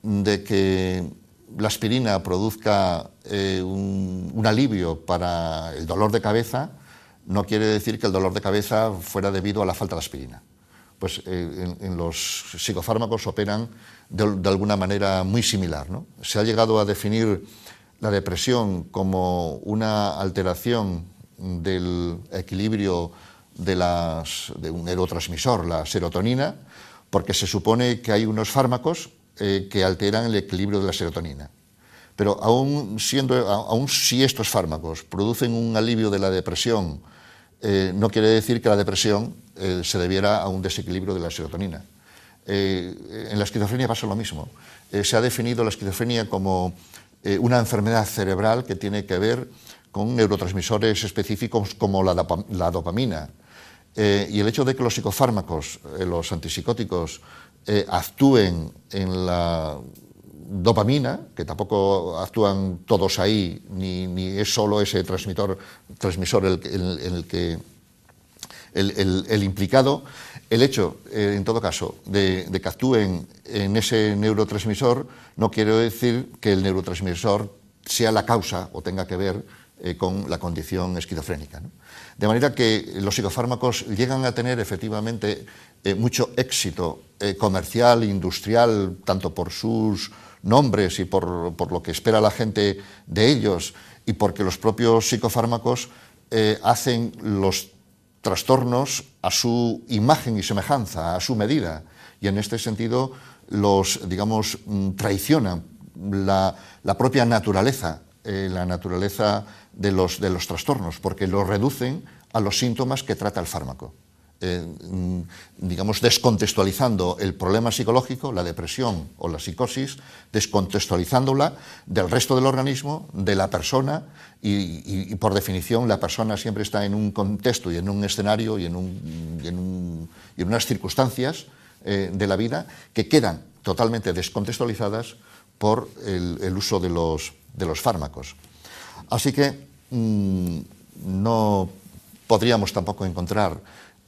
de que la aspirina produzca eh, un, alivio para el dolor de cabeza, no quiere decir que el dolor de cabeza fuera debido a la falta de aspirina. Pues eh, en, los psicofármacos operan de, alguna manera muy similar. ¿no? Se ha llegado a definir la depresión como una alteración del equilibrio de, las, de un neurotransmisor, la serotonina, porque se supone que hay unos fármacos eh, que alteran el equilibrio de la serotonina. Pero aún, siendo, aún si estos fármacos producen un alivio de la depresión, eh, no quiere decir que la depresión eh, se debiera a un desequilibrio de la serotonina. en la esquizofrenia pasa lo mismo. se ha definido la esquizofrenia como una enfermedad cerebral que tiene que ver con neurotransmisores específicos como la, dopamina. y el hecho de que los psicofármacos, los antipsicóticos, eh, actúen en la dopamina, que tampoco actúan todos ahí, ni, es solo ese transmisor el, que el, implicado. El hecho, eh, en todo caso, de, que actúen en ese neurotransmisor no quiere decir que el neurotransmisor sea la causa o tenga que ver eh, con la condición esquizofrénica. De manera que los psicofármacos llegan a tener efectivamente eh, mucho éxito eh, comercial, industrial, tanto por sus nombres y por, lo que espera la gente de ellos, y porque los propios psicofármacos eh, hacen los trastornos a su imagen y semejanza, a su medida. Y en este sentido los, digamos, mm, traicionan la, propia naturaleza, la naturaleza de los, de los trastornos, porque lo reducen a los síntomas que trata el fármaco. Eh, mm, digamos, descontextualizando el problema psicológico, la depresión o la psicosis, descontextualizándola del resto del organismo, de la persona, y, por definición la persona siempre está en un contexto y en un escenario y en, un, unas circunstancias eh, de la vida que quedan totalmente descontextualizadas por el, uso de los, de los fármacos. Así que Mm, no podríamos tampoco encontrar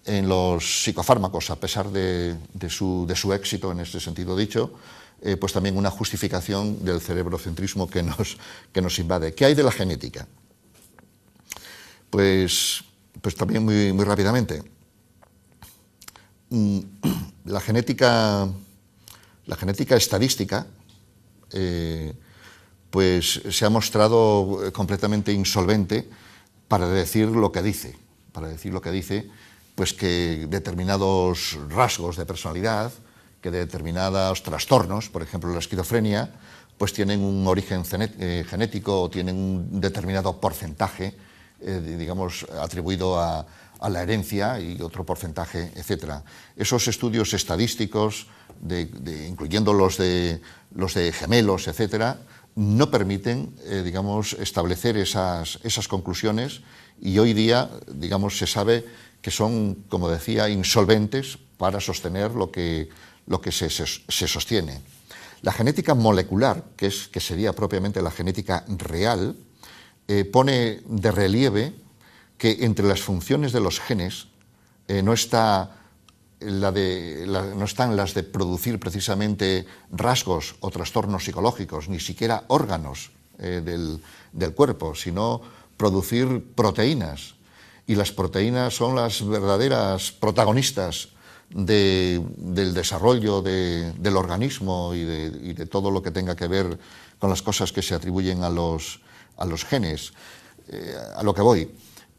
en los psicofármacos, a pesar de, su, éxito en este sentido dicho, eh, pues también una justificación del cerebrocentrismo que nos, que nos invade. ¿Qué hay de la genética? Pues, pues también muy, rápidamente. Mm, la genética, la genética estadística eh, pues se ha mostrado eh, completamente insolvente para decir lo que dice, para decir lo que dice, pues que determinados rasgos de personalidad, que determinados trastornos, por ejemplo la esquizofrenia, pues tienen un origen eh, genético o tienen un determinado porcentaje, eh, digamos, atribuido a, la herencia y otro porcentaje, etc. Esos estudios estadísticos, incluyendo los de, los de gemelos, etcétera, no permiten, eh, digamos, establecer esas, esas conclusiones y hoy día, digamos, se sabe que son, como decía, insolventes para sostener lo que, lo que se, sostiene. La genética molecular, que, es, que sería propiamente la genética real, eh, pone de relieve que entre las funciones de los genes eh, no está no están las de producir precisamente rasgos o trastornos psicológicos, ni siquiera órganos eh, del, cuerpo, sino producir proteínas. Y las proteínas son las verdaderas protagonistas del desarrollo del organismo y, de, todo lo que tenga que ver con las cosas que se atribuyen a los, genes. Eh, a lo que voy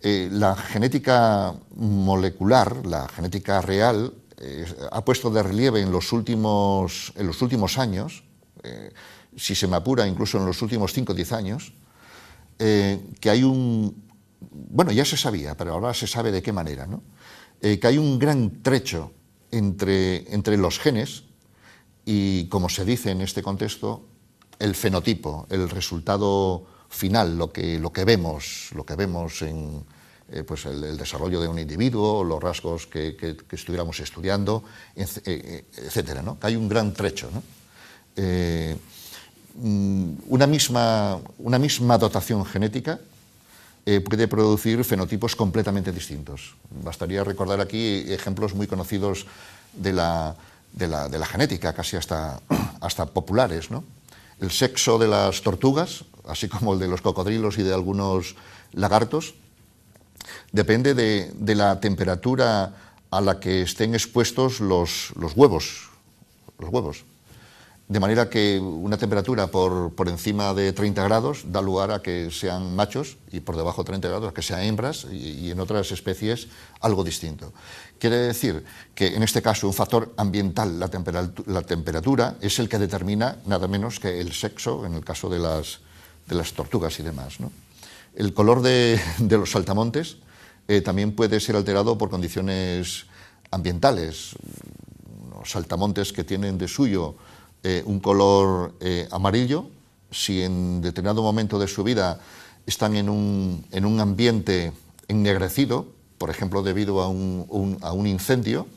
eh, la genética molecular, la genética real, eh, ha puesto de relieve en los últimos, en los últimos años, eh, si se me apura incluso en los últimos 5 o 10 años, que hay un... Bueno, ya se sabía, pero ahora se sabe de qué manera, ¿no? que hay un gran trecho entre, entre los genes y, como se dice en este contexto, el fenotipo, el resultado final, lo que, lo que vemos, lo que vemos en eh, pues el, desarrollo de un individuo, los rasgos que, estuviéramos estudiando, eh, eh, etcétera, Hay un gran trecho, mm, una, misma, una misma dotación genética puede producir fenotipos completamente distintos. Bastaría recordar aquí ejemplos muy conocidos de la, de la, genética, casi hasta, hasta populares. ¿no? El sexo de las tortugas así como el de los cocodrilos y de algunos lagartos, depende de, la temperatura a la que estén expuestos los, huevos. Los huevos. De manera que una temperatura por, encima de 30 grados da lugar a que sean machos y por debajo de 30 grados a que sean hembras y, en otras especies algo distinto. Quiere decir que en este caso un factor ambiental, la temperatura es el que determina nada menos que el sexo, en el caso de las, de las tortugas y demás. El color de, los saltamontes eh, también puede ser alterado por condiciones ambientales. Los saltamontes que tienen de suyo eh, un color eh, amarillo, si en determinado momento de su vida están en un, ambiente ennegrecido, por ejemplo debido a un, a un incendio,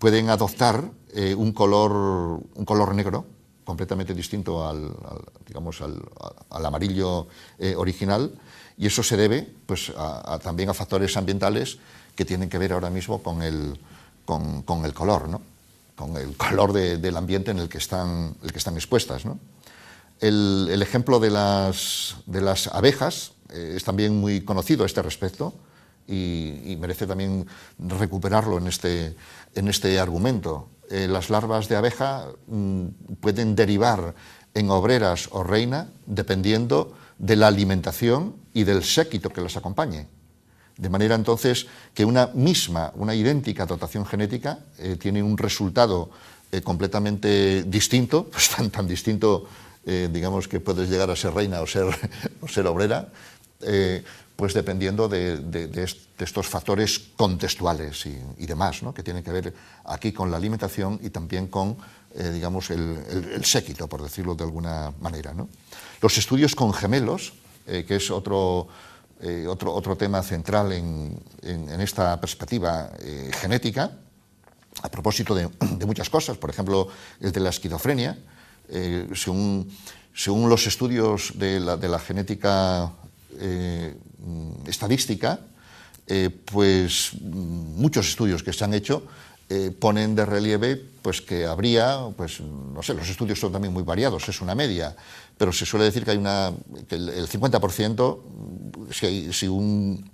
pueden adoptar un, color, un color negro completamente distinto al, digamos, al, amarillo eh, original y eso se debe pues, también a factores ambientales que tienen que ver ahora mismo con el, con, el color, ¿no? con el color del ambiente en el que están, el que están expuestas. El, ejemplo de las, de las abejas eh, es también muy conocido a este respecto y, merece también recuperarlo en este, en este argumento. Eh, las larvas de abeja mm, pueden derivar en obreras o reina dependiendo de la alimentación y del séquito que las acompañe. De manera entonces que una misma, una idéntica dotación genética eh, tiene un resultado eh, completamente distinto, pues tan, tan distinto, digamos que puedes llegar a ser reina o ser, o ser obrera, pues dependiendo de, estos factores contextuales y, demás, ¿no? que tienen que ver aquí con la alimentación y también con, eh, digamos, el, séquito, por decirlo de alguna manera. ¿no? Los estudios con gemelos, eh, que es otro, eh, otro, otro, tema central en, en, esta perspectiva genética, a propósito de, muchas cosas, por ejemplo, el de la esquizofrenia, según, según los estudios de la, de la genética eh, estadística, eh, pues mm, muchos estudios que se han hecho eh, ponen de relieve pues que habría, pues no sé, los estudios son también muy variados, es una media, pero se suele decir que hay una el, 50% mm, si, un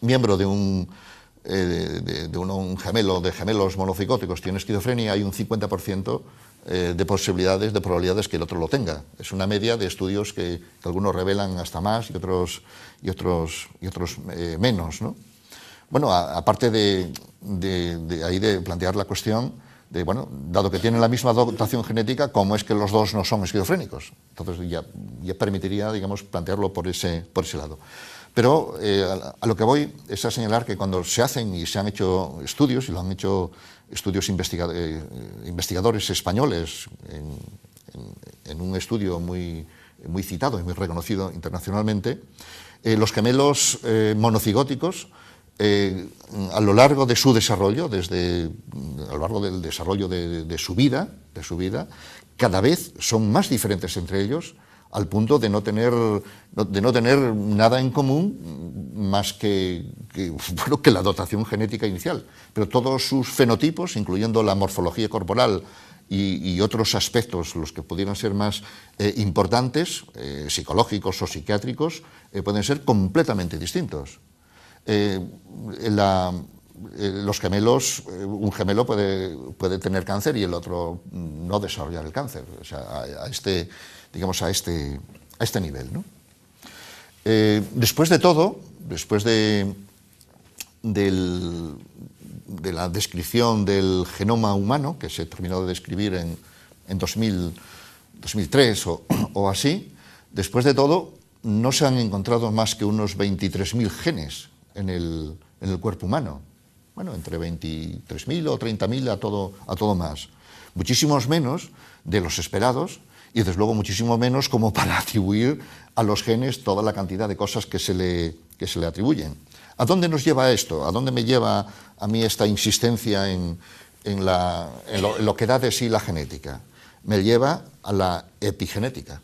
miembro de un de, un gemelo de gemelos monocicóticos tiene esquizofrenia, hay un 50% eh, de posibilidades, de probabilidades que el otro lo tenga. Es una media de estudios que, algunos revelan hasta más y otros, y otros, y otros eh, menos. Bueno, aparte de, ahí de plantear la cuestión de, bueno, dado que tienen la misma dotación genética, ¿cómo es que los dos no son esquizofrénicos? Entonces ya, permitiría, digamos, plantearlo por ese, por ese lado. Pero eh, a, lo que voy es a señalar que cuando se hacen y se han hecho estudios, y lo han hecho estudios eh, eh, investigadores españoles, en, un estudio muy, citado y muy reconocido internacionalmente, los gemelos monocigóticos a lo largo de su desarrollo, desde a lo largo del desarrollo de, su vida, de su vida, cada vez son más diferentes entre ellos al punto de no tener, de no tener nada en común más que, que la dotación genética inicial. Pero todos sus fenotipos, incluyendo la morfología corporal, y, otros aspectos, los que pudieran ser más eh, importantes, eh, psicológicos o psiquiátricos, eh, pueden ser completamente distintos. los gemelos, un gemelo puede, puede, tener cáncer y el otro no desarrollar el cáncer. O sea, a este digamos, a este, a este nivel. ¿no? Eh, después de todo, después de, de la descripción del genoma humano, que se terminó de describir en, 2003 o, así, después de todo, no se han encontrado más que unos 23.000 genes en el, en el, cuerpo humano. Bueno, entre 23.000 o 30.000 a todo, a todo más. Muchísimos menos de los esperados y desde luego muchísimo menos como para atribuir a los genes toda la cantidad de cosas que se le, se le atribuyen. ¿A dónde nos lleva esto? ¿A dónde me lleva a mí esta insistencia en, lo, que da de sí la genética? Me lleva a la epigenética,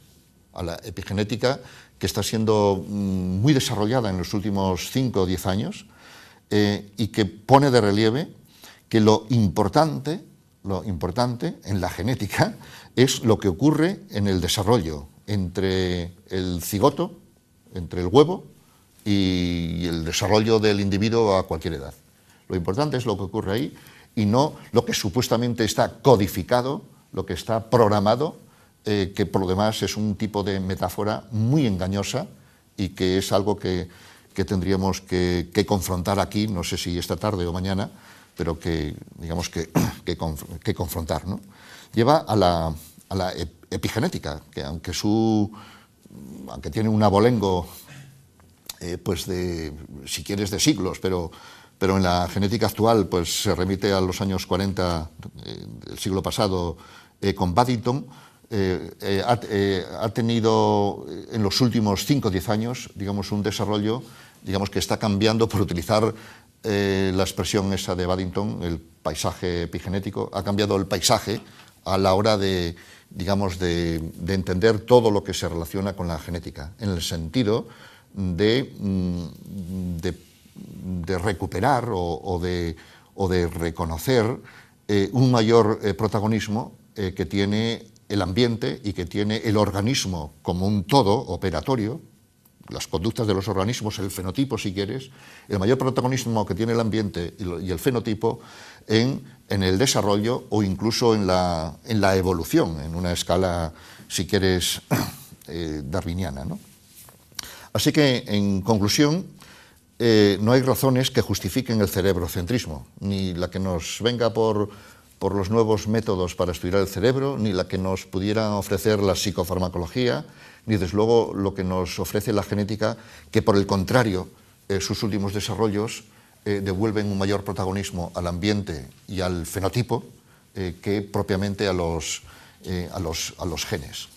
a la epigenética que está siendo mm, muy desarrollada en los últimos 5 o 10 años eh, y que pone de relieve que lo importante, lo importante en la genética es lo que ocurre en el desarrollo entre el cigoto, entre el huevo y el desarrollo del individuo a cualquier edad. Lo importante es lo que ocurre ahí y no lo que supuestamente está codificado, lo que está programado, eh, que por lo demás es un tipo de metáfora muy engañosa y que es algo que, tendríamos que confrontar aquí, no sé si esta tarde o mañana, pero que, digamos, que, confrontar. ¿no? Lleva a la, a la, epigenética, que aunque, su, aunque tiene un abolengo eh, pues de, si quieres, de siglos, pero, pero en la genética actual pues, se remite a los años 40 eh, del siglo pasado eh, con Baddington, ha, tenido en los últimos 5 o 10 años digamos, un desarrollo digamos, que está cambiando por utilizar eh, la expresión esa de Baddington, el paisaje epigenético, ha cambiado el paisaje a la hora de, entender todo lo que se relaciona con la genética, en el sentido de, mm, de, recuperar o, de, o, de, reconocer eh, un mayor eh, protagonismo que tiene el ambiente y que tiene el organismo como un todo operatorio, las conductas de los organismos, el fenotipo si quieres, el mayor protagonismo que tiene el ambiente y el fenotipo en, el desarrollo o incluso en la, evolución, en una escala, si quieres, eh, darwiniana. Así que, en conclusión, eh, no hay razones que justifiquen el cerebrocentrismo, ni la que nos venga por por los nuevos métodos para estudiar el cerebro, ni la que nos pudiera ofrecer la psicofarmacología, y desde luego lo que nos ofrece la genética, que por el contrario, eh, sus últimos desarrollos eh, devuelven un mayor protagonismo al ambiente y al fenotipo eh, que propiamente a los, a los, genes.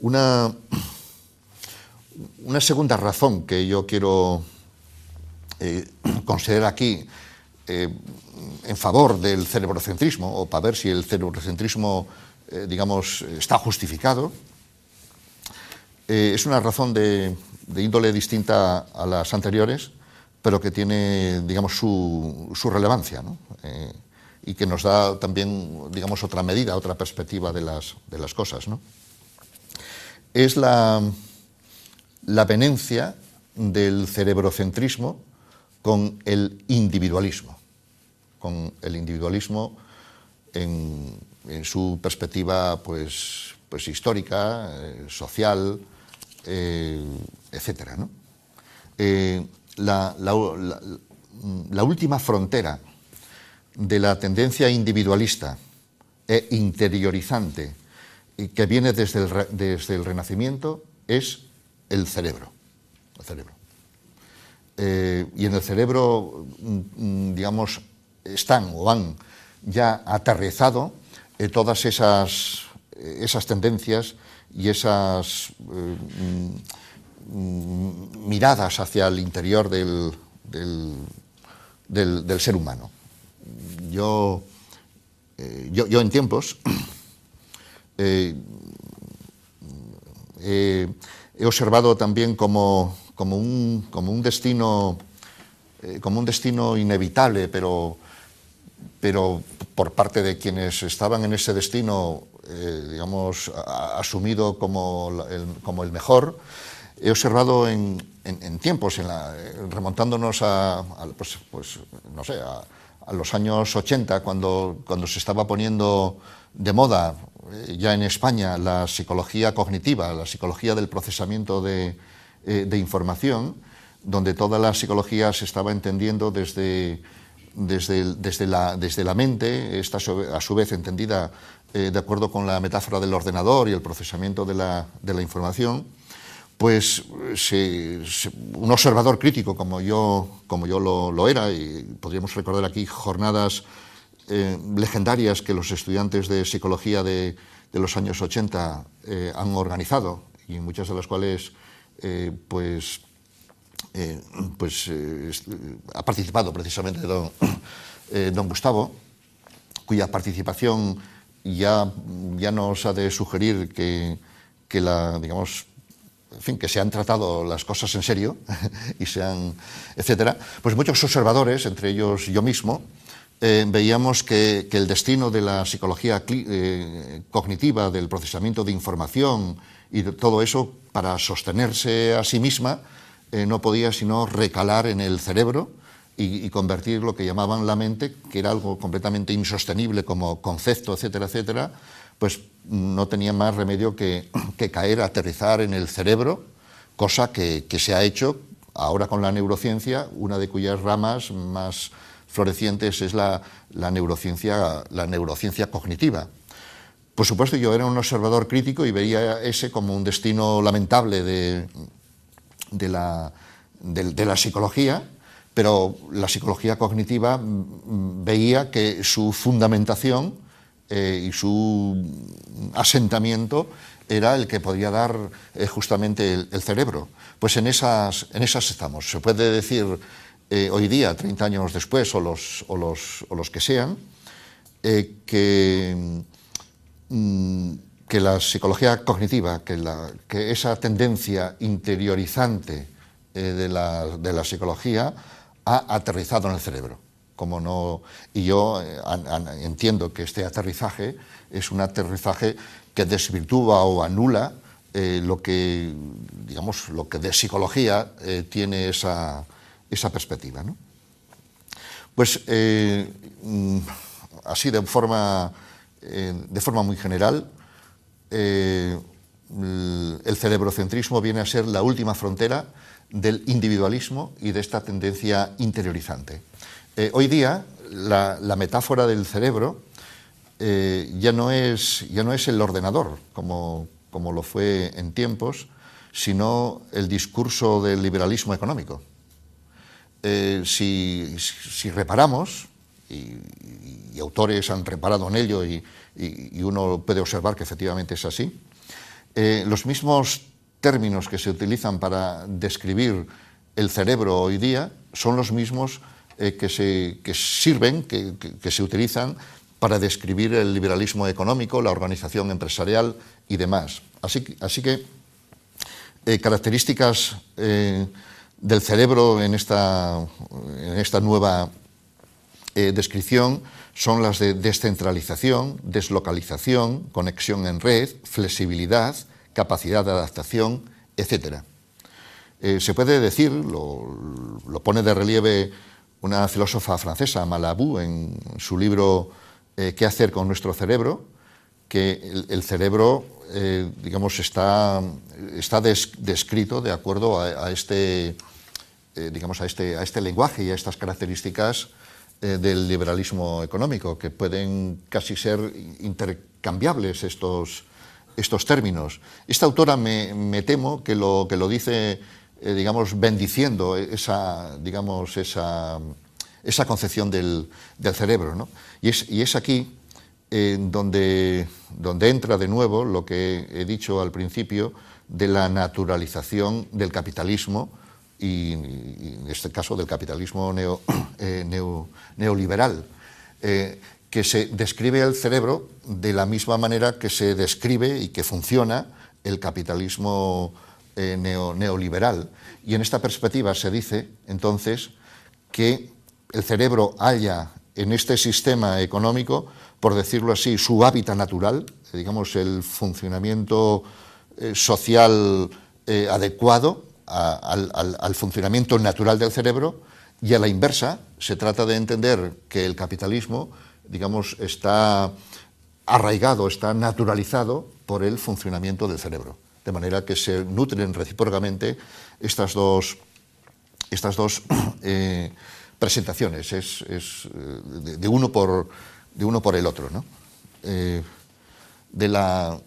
Una, una segunda razón que yo quiero considerar aquí en favor del cerebrocentrismo, o para ver si el cerebrocentrismo eh, digamos, está justificado. Eh, es una razón de, índole distinta a las anteriores, pero que tiene, digamos, su, relevancia, eh, y que nos da también, digamos, otra medida, otra perspectiva de las, de las cosas, ¿no? Es la, la venencia del cerebrocentrismo con el individualismo, con el individualismo en, en su perspectiva pues, pues histórica, eh, social, eh, etcétera, eh, la, última frontera de la tendencia individualista e interiorizante que viene desde el, desde el Renacimiento es el cerebro. El cerebro. Eh, y en el cerebro, mm, mm, digamos, están o han ya aterrizado eh, todas esas, eh, esas tendencias y esas eh, mm, miradas hacia el interior del, del, ser humano. Yo, yo, en tiempos he observado también como, como, un, como un destino como un destino inevitable, pero pero por parte de quienes estaban en ese destino, eh, digamos, asumido como el, como el mejor, he observado en, tiempos, eh, remontándonos a, pues, pues, no sé, a, los años 80, cuando, cuando se estaba poniendo de moda eh, ya en España la psicología cognitiva, la psicología del procesamiento de, de información, donde toda la psicología se estaba entendiendo desde desde, desde, la, desde la mente, está a su vez entendida eh, de acuerdo con la metáfora del ordenador y el procesamiento de la, de la información, pues un observador crítico como yo, como yo lo, era, y podríamos recordar aquí jornadas eh, legendarias que los estudiantes de psicología de, de los años 80 eh, han organizado y muchas de las cuales pues eh, pues eh, eh, ha participado precisamente don, Gustavo, cuya participación ya, ya nos ha de sugerir que, que la, digamos, fin, que se han tratado las cosas en serio y se etcétera, pues muchos observadores, entre ellos yo mismo, veíamos que, el destino de la psicología cognitiva, del procesamiento de información y de todo eso para sostenerse a sí misma, eh, no podía sino recalar en el cerebro y, convertir lo que llamaban la mente, que era algo completamente insostenible como concepto, etcétera, etcétera, pues no tenía más remedio que, caer, aterrizar en el cerebro, cosa que, se ha hecho ahora con la neurociencia, una de cuyas ramas más florecientes es la, neurociencia, la neurociencia cognitiva. Por supuesto, yo era un observador crítico y veía ese como un destino lamentable de, de la, la psicología, pero la psicología cognitiva veía que su fundamentación eh, y su asentamiento era el que podía dar eh, justamente el, cerebro. Pues en esas, en esas estamos. Se puede decir eh, hoy día, 30 años después, o los, los, que sean, que... Mm, que la psicología cognitiva, que, esa tendencia interiorizante eh, de, la, psicología ha aterrizado en el cerebro. Como no, y yo eh, entiendo que este aterrizaje es un aterrizaje que desvirtúa o anula eh, lo que, digamos, lo que de psicología tiene esa, perspectiva. Pues mm, así de forma, de forma muy general, eh, el cerebrocentrismo viene a ser la última frontera del individualismo y de esta tendencia interiorizante. Eh, hoy día la, metáfora del cerebro eh, ya, no es, ya no es el ordenador, como, lo fue en tiempos, sino el discurso del liberalismo económico. si, reparamos, y, y, autores han reparado en ello y, y, uno puede observar que efectivamente es así. Eh, los mismos términos que se utilizan para describir el cerebro hoy día son los mismos eh, que, se, sirven, que, se utilizan para describir el liberalismo económico, la organización empresarial y demás. Así, que eh, características del cerebro en esta, en esta nueva descripción son las de descentralización, deslocalización, conexión en red, flexibilidad, capacidad de adaptación, etc. Eh, se puede decir, lo, pone de relieve una filósofa francesa, Malabou, en su libro eh, ¿Qué hacer con nuestro cerebro?, que el, cerebro, eh, está, descrito de acuerdo este, a este, a este lenguaje y a estas características eh, del liberalismo económico, que pueden casi ser intercambiables estos, estos términos. Esta autora me, temo que lo, que lo dice, eh, digamos, bendiciendo esa, digamos, esa, concepción del, cerebro. Y, es, aquí eh, donde, donde entra de nuevo lo que he dicho al principio de la naturalización del capitalismo y, en este caso del capitalismo eh, neoliberal, eh, que se describe el cerebro de la misma manera que se describe y que funciona el capitalismo eh, neoliberal. Y en esta perspectiva se dice entonces que el cerebro haya en este sistema económico, por decirlo así, su hábitat natural, digamos el funcionamiento social adecuado al, funcionamiento natural del cerebro y a la inversa se trata de entender que el capitalismo, digamos, está arraigado, está naturalizado por el funcionamiento del cerebro. De manera que se nutren recíprocamente estas dos, estas dos eh, presentaciones, es, es eh, de, uno por, de uno por el otro. ¿no? Eh, de la,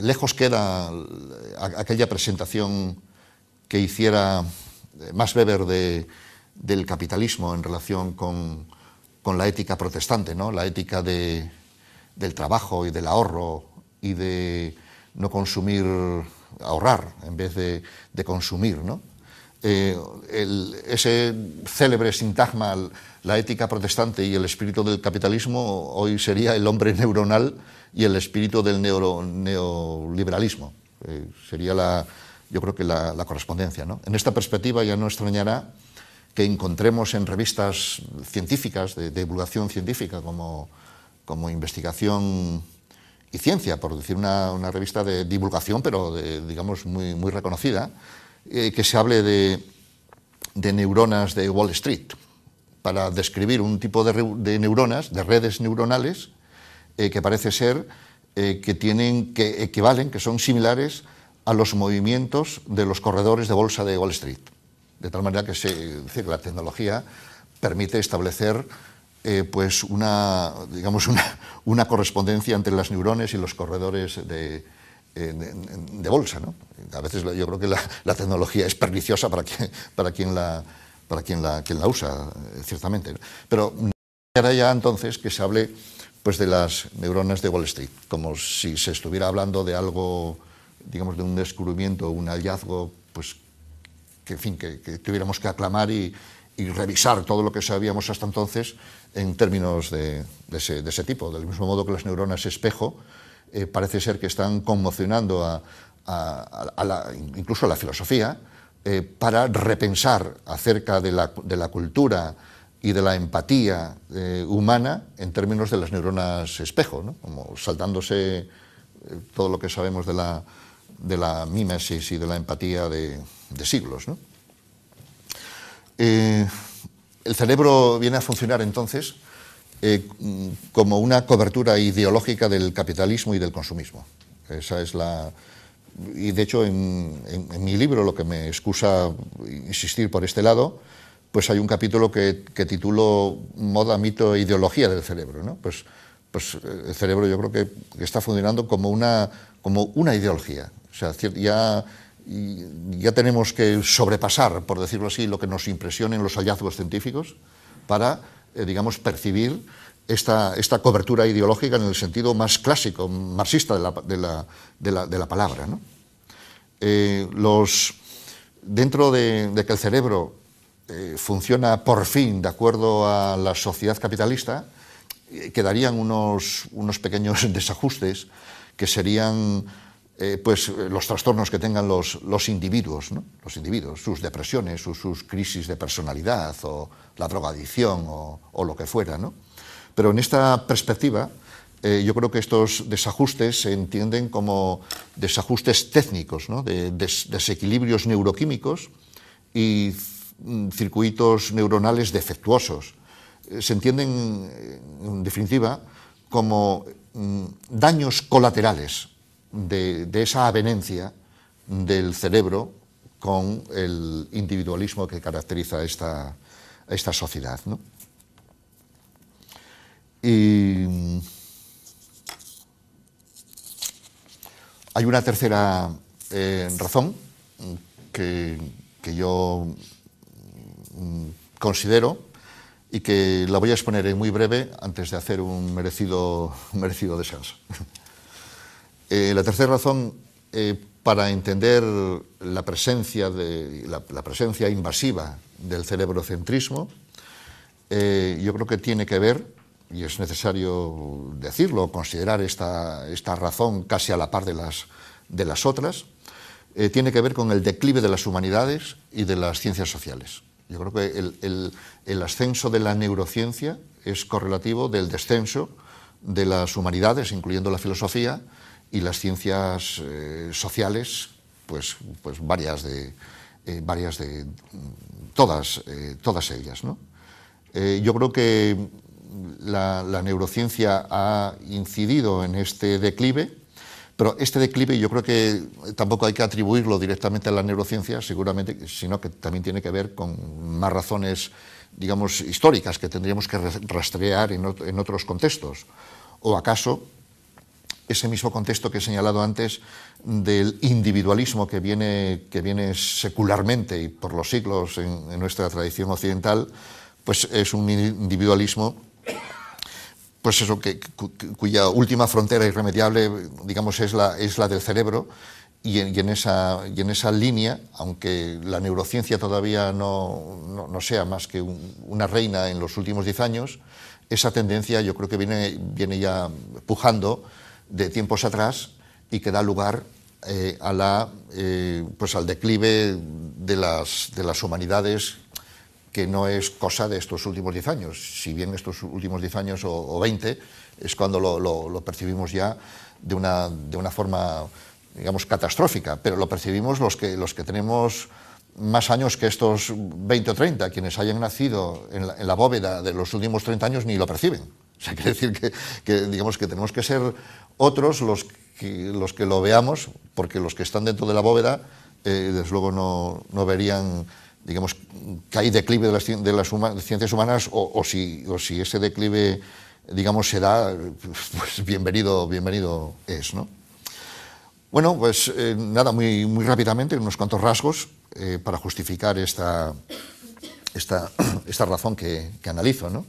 lejos queda aquella presentación que hiciera eh, más beber del capitalismo en relación con, la ética protestante, ¿no? la ética del trabajo y del ahorro y de no consumir, ahorrar en vez de, consumir. Eh, ese célebre sintagma, la ética protestante y el espíritu del capitalismo, hoy sería el hombre neuronal y el espíritu del neoliberalismo. Eh, sería la, yo creo que la, correspondencia. ¿no? En esta perspectiva ya no extrañará que encontremos en revistas científicas, de, divulgación científica, como, Investigación y Ciencia, por decir una, revista de divulgación, pero de, digamos muy, muy reconocida, eh, que se hable de, neuronas de Wall Street, para describir un tipo de, neuronas, de redes neuronales, eh, que parece ser eh, que tienen, que equivalen, que son similares a los movimientos de los corredores de bolsa de Wall Street. De tal manera que, se, la tecnología permite establecer eh, pues una, digamos una, correspondencia entre las neurones y los corredores de, bolsa. A veces yo creo que la, tecnología es perniciosa para quien, para quien, la, para quien la, quien la usa, eh, ciertamente. ¿no? Pero era ya entonces que se hable pues, de las neuronas de Wall Street, como si se estuviera hablando de algo digamos, de un descubrimiento, un hallazgo, pues, que, en fin, que, tuviéramos que aclamar y, revisar todo lo que sabíamos hasta entonces en términos de, ese, tipo. Del mismo modo que las neuronas espejo eh, parece ser que están conmocionando incluso a la filosofía eh, para repensar acerca de la, cultura, y de la empatía eh, humana en términos de las neuronas espejo, como saltándose todo lo que sabemos de la, de la mímesis y de la empatía de, siglos. Eh, el cerebro viene a funcionar entonces eh, como una cobertura ideológica del capitalismo y del consumismo. Esa es la. Y de hecho, en, mi libro, lo que me excusa insistir por este lado, pues hay un capítulo que, titulo Moda, mito e ideología del cerebro. Pues, pues eh, el cerebro yo creo que, está funcionando como una, como una ideología sea, ya, ya tenemos que sobrepasar, por decirlo así, lo que nos impresionen los hallazgos científicos para, eh, digamos, percibir esta, esta, cobertura ideológica en el sentido más clásico, marxista de la, palabra. Eh, los, dentro de, que el cerebro eh, funciona por fin de acuerdo a la sociedad capitalista, quedarían unos, unos pequeños desajustes que serían eh, pues, eh, los trastornos que tengan los, individuos, los individuos, sus depresiones, sus, sus, crisis de personalidad o la drogadicción o, lo que fuera. ¿no? Pero en esta perspectiva, eh, yo creo que estos desajustes se entienden como desajustes técnicos, de desequilibrios neuroquímicos y mm, circuitos neuronales defectuosos. se entienden, en definitiva, como mm, daños colaterales de, esa avenencia del cerebro con el individualismo que caracteriza esta, sociedad. Y hay una tercera eh, razón que, yo mm, considero y que la voy a exponer en muy breve antes de hacer un merecido, un merecido descanso. Eh, la tercera razón eh, para entender la presencia, la, presencia invasiva del cerebrocentrismo, eh, yo creo que tiene que ver, y es necesario decirlo, considerar esta, razón casi a la par de las, otras, tiene que ver con el declive de las humanidades y de las ciencias sociales. Yo creo que el ascenso de la neurociencia es correlativo del descenso de las humanidades, incluyendo la filosofía, y las ciencias eh, sociales, pues, pues varias de, eh, varias de mm, todas, eh, todas ellas. yo creo que la, neurociencia ha incidido en este declive, pero este declive yo creo que tampoco hay que atribuirlo directamente a la neurociencia, seguramente, sino que también tiene que ver con más razones, digamos, históricas que tendríamos que rastrear en, en otros contextos. ¿O acaso ese mismo contexto que he señalado antes del individualismo que viene, que viene secularmente y por los siglos en, nuestra tradición occidental, pues es un individualismo pues eso, que, cuya última frontera irremediable, digamos, es la, es la del cerebro, y en, esa, línea, aunque la neurociencia todavía no, sea más que una reina en los últimos diez años, esa tendencia yo creo que viene, viene ya pujando de tiempos atrás y que da lugar eh, a la, eh, pues al declive de las, de las humanidades que no es cosa de estos últimos 10 años, si bien estos últimos 10 años o, veinte 20 es cuando lo, percibimos ya de una, de una, forma, digamos, catastrófica, pero lo percibimos los que, los que tenemos más años que estos 20 o 30, quienes hayan nacido en la, en la bóveda de los últimos 30 años ni lo perciben. O sea, quiere decir que, digamos que tenemos que ser otros los que, los que lo veamos, porque los que están dentro de la bóveda, eh, desde luego no, verían digamos, que hay declive de las, ciencias humanas o, si, o si ese declive, digamos, se da, pues bienvenido, bienvenido es, ¿no? Bueno, pues eh, nada, muy, muy rápidamente, unos cuantos rasgos eh, para justificar esta, esta, esta razón que, que analizo, ¿no?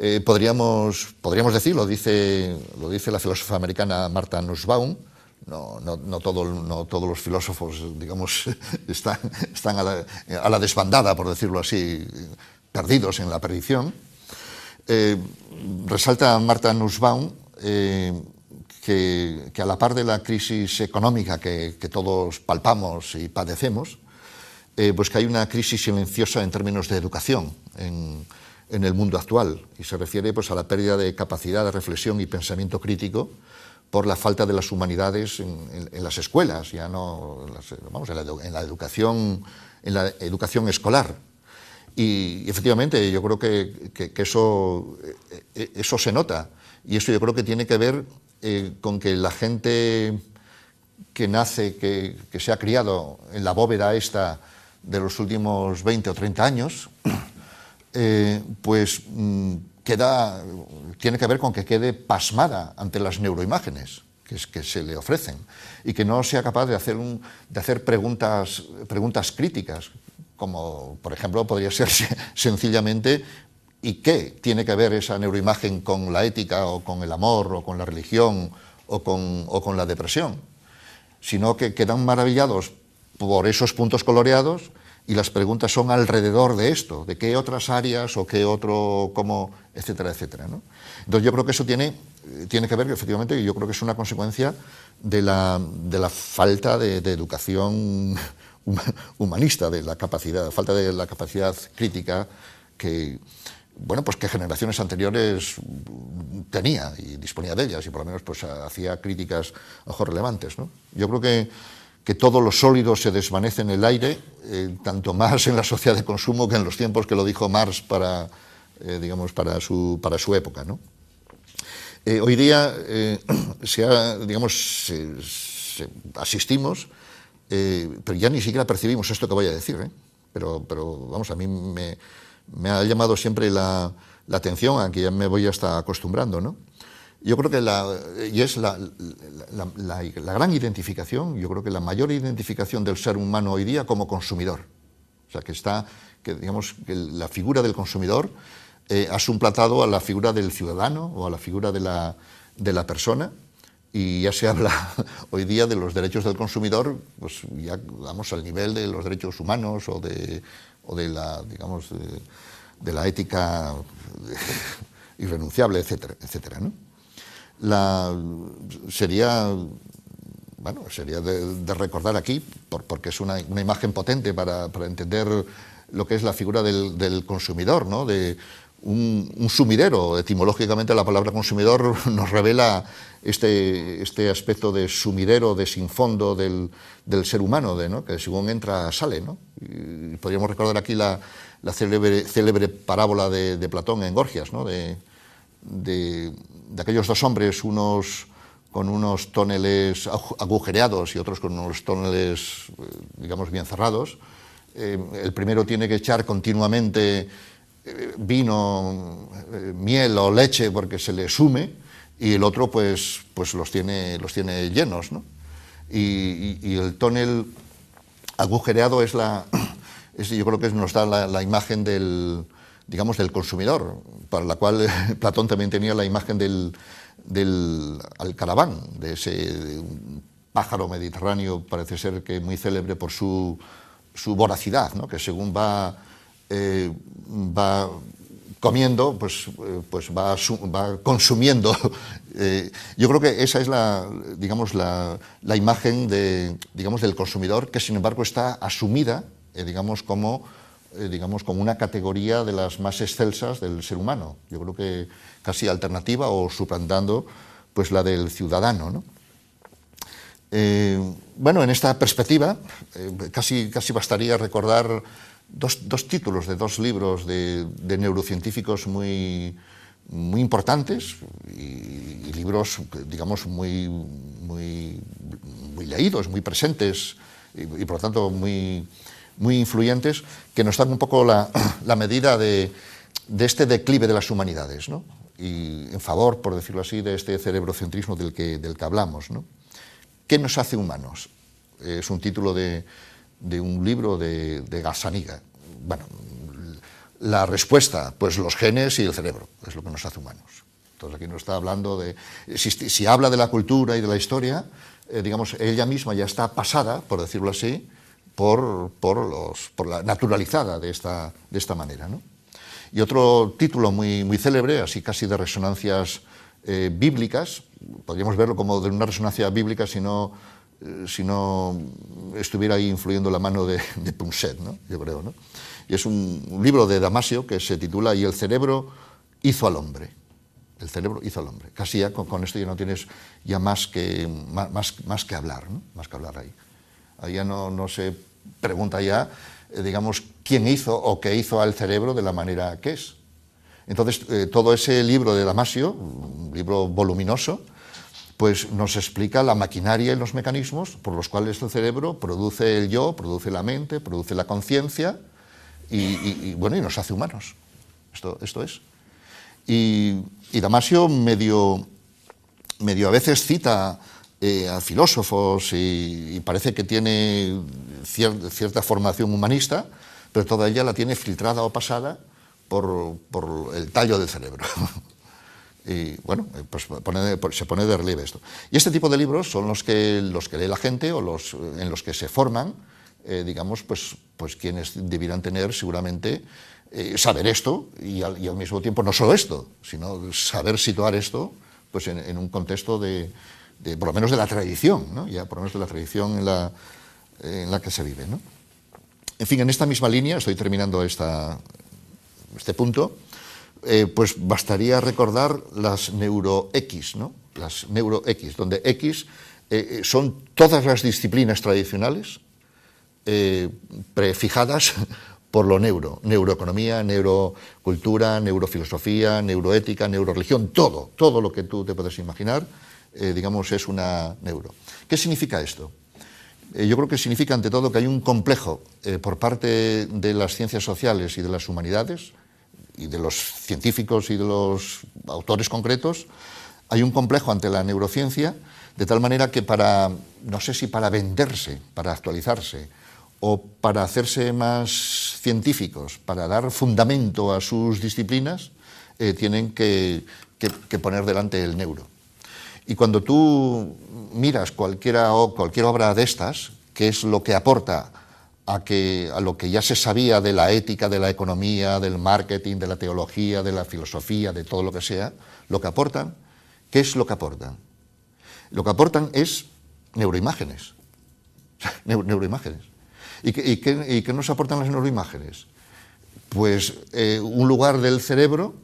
Eh, podríamos, podríamos decirlo, dice, lo dice la filósofa americana Martha Nussbaum, no, no, no, todo, no todos los filósofos, digamos, están, están a, la, desbandada, por decirlo así, perdidos en la perdición. Eh, resalta Marta Nussbaum eh, que, que, a la par de la crisis económica que, que todos palpamos y padecemos, pues que hay una crisis silenciosa en términos de educación en, en el mundo actual y se refiere pues, a la pérdida de capacidad de reflexión y pensamiento crítico por la falta de las humanidades en, las escuelas, ya no en, la, educación, en la educación escolar. Y efectivamente, yo creo que, eso, eh, eh, eso se nota. Y eso yo creo que tiene que ver eh, con que la gente que nace, que, que se ha criado en la bóveda esta de los últimos 20 o 30 años, eh, pues mm, queda, tiene que ver con que quede pasmada ante las neuroimágenes que, se le ofrecen y que no sea capaz de hacer, de hacer preguntas, preguntas críticas, como por ejemplo podría ser sencillamente ¿y qué tiene que ver esa neuroimagen con la ética o con el amor o con la religión o con, o con la depresión? Sino que quedan maravillados por esos puntos coloreados y las preguntas son alrededor de esto, de qué otras áreas o qué otro, cómo, etcétera, etcétera. Entonces yo creo que eso tiene, tiene que ver, efectivamente, y yo creo que es una consecuencia de la, falta de, educación humanista, de la capacidad, falta de la capacidad crítica que, bueno, pues que generaciones anteriores tenía y disponía de ellas y por lo menos pues hacía críticas ojo, relevantes. ¿no? Yo creo que que todos los sólidos se desvanece en el aire, eh, tanto más en la sociedad de consumo que en los tiempos que lo dijo Marx para, eh, digamos, para, su, para su época. Eh, hoy día se digamos, asistimos, pero ya ni siquiera percibimos esto que voy a decir. Pero, pero vamos, a mí me, ha llamado siempre la, atención, a que ya me voy hasta acostumbrando, ¿no? Yo creo que la, y es la, gran identificación, yo creo que la mayor identificación del ser humano hoy día como consumidor. O sea, que está, que digamos, que la figura del consumidor eh, ha suplantado a la figura del ciudadano o a la figura de la, persona. Y ya se habla hoy día de los derechos del consumidor, pues ya vamos al nivel de los derechos humanos o de, o de la, digamos, de la ética irrenunciable, etcétera, etcétera, ¿no? sería bueno, sería de, recordar aquí, porque es una, imagen potente para, entender lo que es la figura del, consumidor, ¿no? de un, sumidero. Etimológicamente la palabra consumidor nos revela este, este aspecto de sumidero, de sin fondo del, ser humano, de, que según entra sale. ¿no? podríamos recordar aquí la, célebre, célebre, parábola de, Platón en Gorgias, ¿no? de, aquellos dos hombres, unos con unos túneles agujereados y otros con unos túneles, eh, digamos, bien cerrados. Eh, el primero tiene que echar continuamente eh, vino, miel o leche porque se le sume y el otro pues, pues los, tiene, los tiene llenos. ¿no? Y, el túnel agujereado es la, yo creo que nos da la imagen del, digamos, del consumidor, para la cual eh, Platón también tenía la imagen del, del alcaraván, de ese pájaro mediterráneo, parece ser que muy célebre por su, voracidad, ¿no? que según va, eh, va comiendo, pues, eh, pues va, va consumiendo. yo creo que esa es la, digamos, la, imagen de, digamos, del consumidor, que sin embargo está asumida, digamos, como eh, digamos, como una categoría de las más excelsas del ser humano. Yo creo que casi alternativa o suplantando pues la del ciudadano. Eh, bueno, en esta perspectiva eh, casi, casi bastaría recordar dos, títulos de dos libros de, neurocientíficos muy, muy importantes y, libros, digamos, muy, muy, muy leídos, muy presentes y por lo tanto muy muy influyentes que nos dan un poco la, medida de, este declive de las humanidades, y en favor, por decirlo así, de este cerebrocentrismo del que, del que hablamos. ¿Qué nos hace humanos? Es un título de, un libro de, de Bueno, la respuesta, pues los genes y el cerebro, es lo que nos hace humanos. Entonces aquí no está hablando de... Si, habla de la cultura y de la historia, eh, digamos, ella misma ya está pasada, por decirlo así, por, los, por la naturalizada de esta, de esta manera. ¿no? Y otro título muy, muy célebre, así casi de resonancias eh, bíblicas, podríamos verlo como de una resonancia bíblica si no, eh, si no estuviera ahí influyendo la mano de, de Punset, ¿no? yo creo. ¿no? Y es un, libro de Damasio que se titula Y el cerebro hizo al hombre. El cerebro hizo al hombre. Casi ya con, esto ya no tienes ya más que, más, más, que hablar, ¿no? más que hablar ahí. Ahí ya no, no se pregunta ya, eh, digamos, quién hizo o qué hizo al cerebro de la manera que es. Entonces, eh, todo ese libro de Damasio, un libro voluminoso, pues nos explica la maquinaria y los mecanismos por los cuales el cerebro produce el yo, produce la mente, produce la conciencia y, bueno, y nos hace humanos. Esto, esto es. Y, Damasio medio, medio a veces cita eh, a filósofos y, parece que tiene cierta formación humanista, pero toda ella la tiene filtrada o pasada por, el tallo del cerebro. y bueno, eh, pues, pues se pone de relieve esto. Y este tipo de libros son los que, los que lee la gente o los, eh, en los que se forman, digamos, pues, pues quienes debieran tener seguramente saber esto y al, mismo tiempo no solo esto, sino saber situar esto pues en un contexto de, por lo menos de la tradición, ya por lo menos de la tradición en la, que se vive. En fin, en esta misma línea, estoy terminando este punto, eh, pues bastaría recordar las neurox, ¿no? las neurox, donde X eh, eh, son todas las disciplinas tradicionales prefijadas por lo neuro, neuroeconomía, neurocultura, neurofilosofía, neuroética, neuroreligión, todo, todo lo que tú te puedes imaginar. Eh, digamos, es una neuro. ¿Qué significa esto? Eh, yo creo que significa, ante todo, que hay un complejo eh, por parte de las ciencias sociales y de las humanidades, y de los científicos y de los autores concretos, hay un complejo ante la neurociencia, de tal manera que para, no sé si para venderse, para actualizarse, o para hacerse más científicos, para dar fundamento a sus disciplinas, tienen que poner delante el neuro. Y cuando tú miras cualquiera, o cualquier obra de estas, qué es lo que aporta a, que, a lo que ya se sabía de la ética, de la economía, del marketing, de la teología, de la filosofía, de todo lo que sea, lo que aportan, ¿qué es lo que aportan? Lo que aportan es neuroimágenes. neuroimágenes. ¿Y qué, y, nos aportan las neuroimágenes? Pues eh, un lugar del cerebro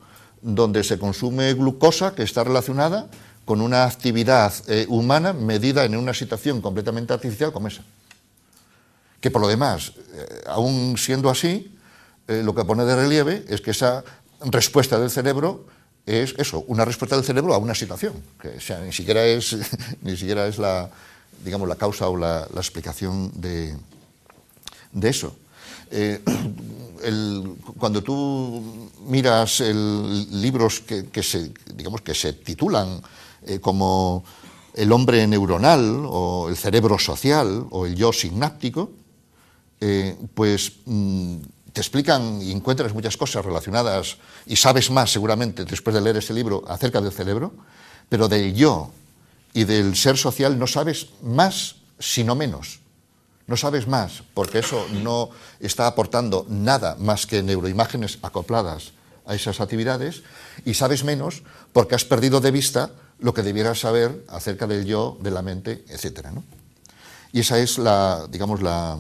donde se consume glucosa que está relacionada con una actividad eh, humana medida en una situación completamente artificial como esa. Que por lo demás, eh, aún siendo así, eh, lo que pone de relieve es que esa respuesta del cerebro es eso, una respuesta del cerebro a una situación, que sea, ni siquiera es, ni siquiera es la, digamos, la causa o la, explicación de, eso. cuando tú miras el, libros que, se, digamos, que se titulan eh, como el hombre neuronal o el cerebro social o el yo sináptico, eh, pues mm, te explican y encuentras muchas cosas relacionadas y sabes más seguramente después de leer ese libro acerca del cerebro, pero del yo y del ser social no sabes más sino menos. No sabes más, porque eso no está aportando nada más que neuroimágenes acopladas a esas actividades, y sabes menos porque has perdido de vista lo que debiera saber acerca del yo, de la mente, etc. ¿no? Y esa es la, digamos, la,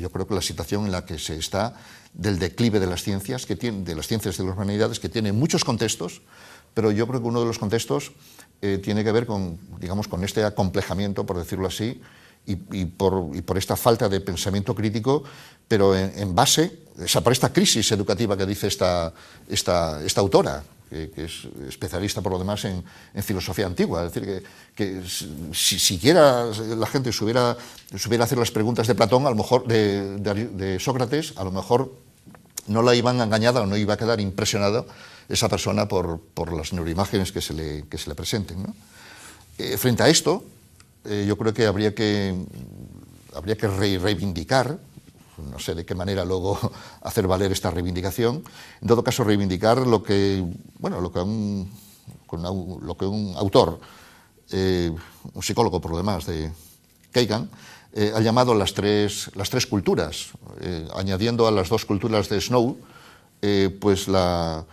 yo, creo que la situación en la que se está del declive de las ciencias, que tiene, de las ciencias de las humanidades, que tiene muchos contextos, pero yo creo que uno de los contextos eh, tiene que ver con, digamos, con este acomplejamiento, por decirlo así, y, por, esta falta de pensamiento crítico, pero en, base, o sea, por esta crisis educativa que dice esta, esta, esta autora, que, es especialista por lo demás en, filosofía antigua. Es decir, que, si siquiera la gente supiera, supiera hacer las preguntas de Platón, a lo mejor de, Sócrates, a lo mejor no la iban engañada o no iba a quedar impresionada esa persona por, las neuroimágenes que se le, que se le presenten. Eh, frente a esto, eh, yo creo que habría que, habría que reivindicar no sé de qué manera luego hacer valer esta reivindicación. En todo caso, reivindicar lo que, bueno, lo que un, autor, eh, un psicólogo por lo demás, de Keegan, eh, ha llamado las tres, culturas, eh, añadiendo a las dos culturas de Snow, pues la,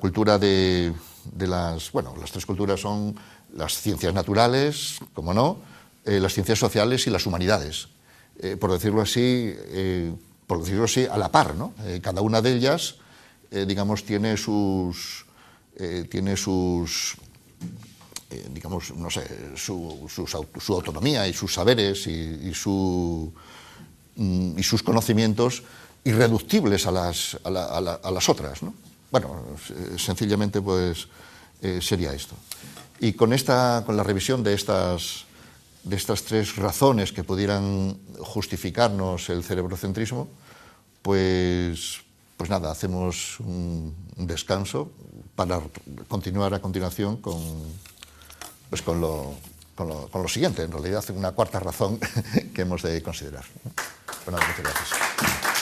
cultura de, las, bueno, las tres culturas son las ciencias naturales, como no, las ciencias sociales y las humanidades. Eh, por decirlo así, eh, por decirlo así, a la par, ¿no? Eh, cada una de ellas, digamos, tiene sus, tiene sus, digamos, no sé, su, autonomía y sus saberes y, su, mm, y sus conocimientos irreductibles a las, las otras, Bueno, sencillamente, pues, sería esto. Y con, esta, con la revisión de estas de estas tres razones que pudieran justificarnos el cerebrocentrismo, pues, pues nada, hacemos un, descanso para continuar a continuación con, pues con, lo, con lo siguiente, en realidad una cuarta razón que hemos de considerar. Bueno, muchas gracias.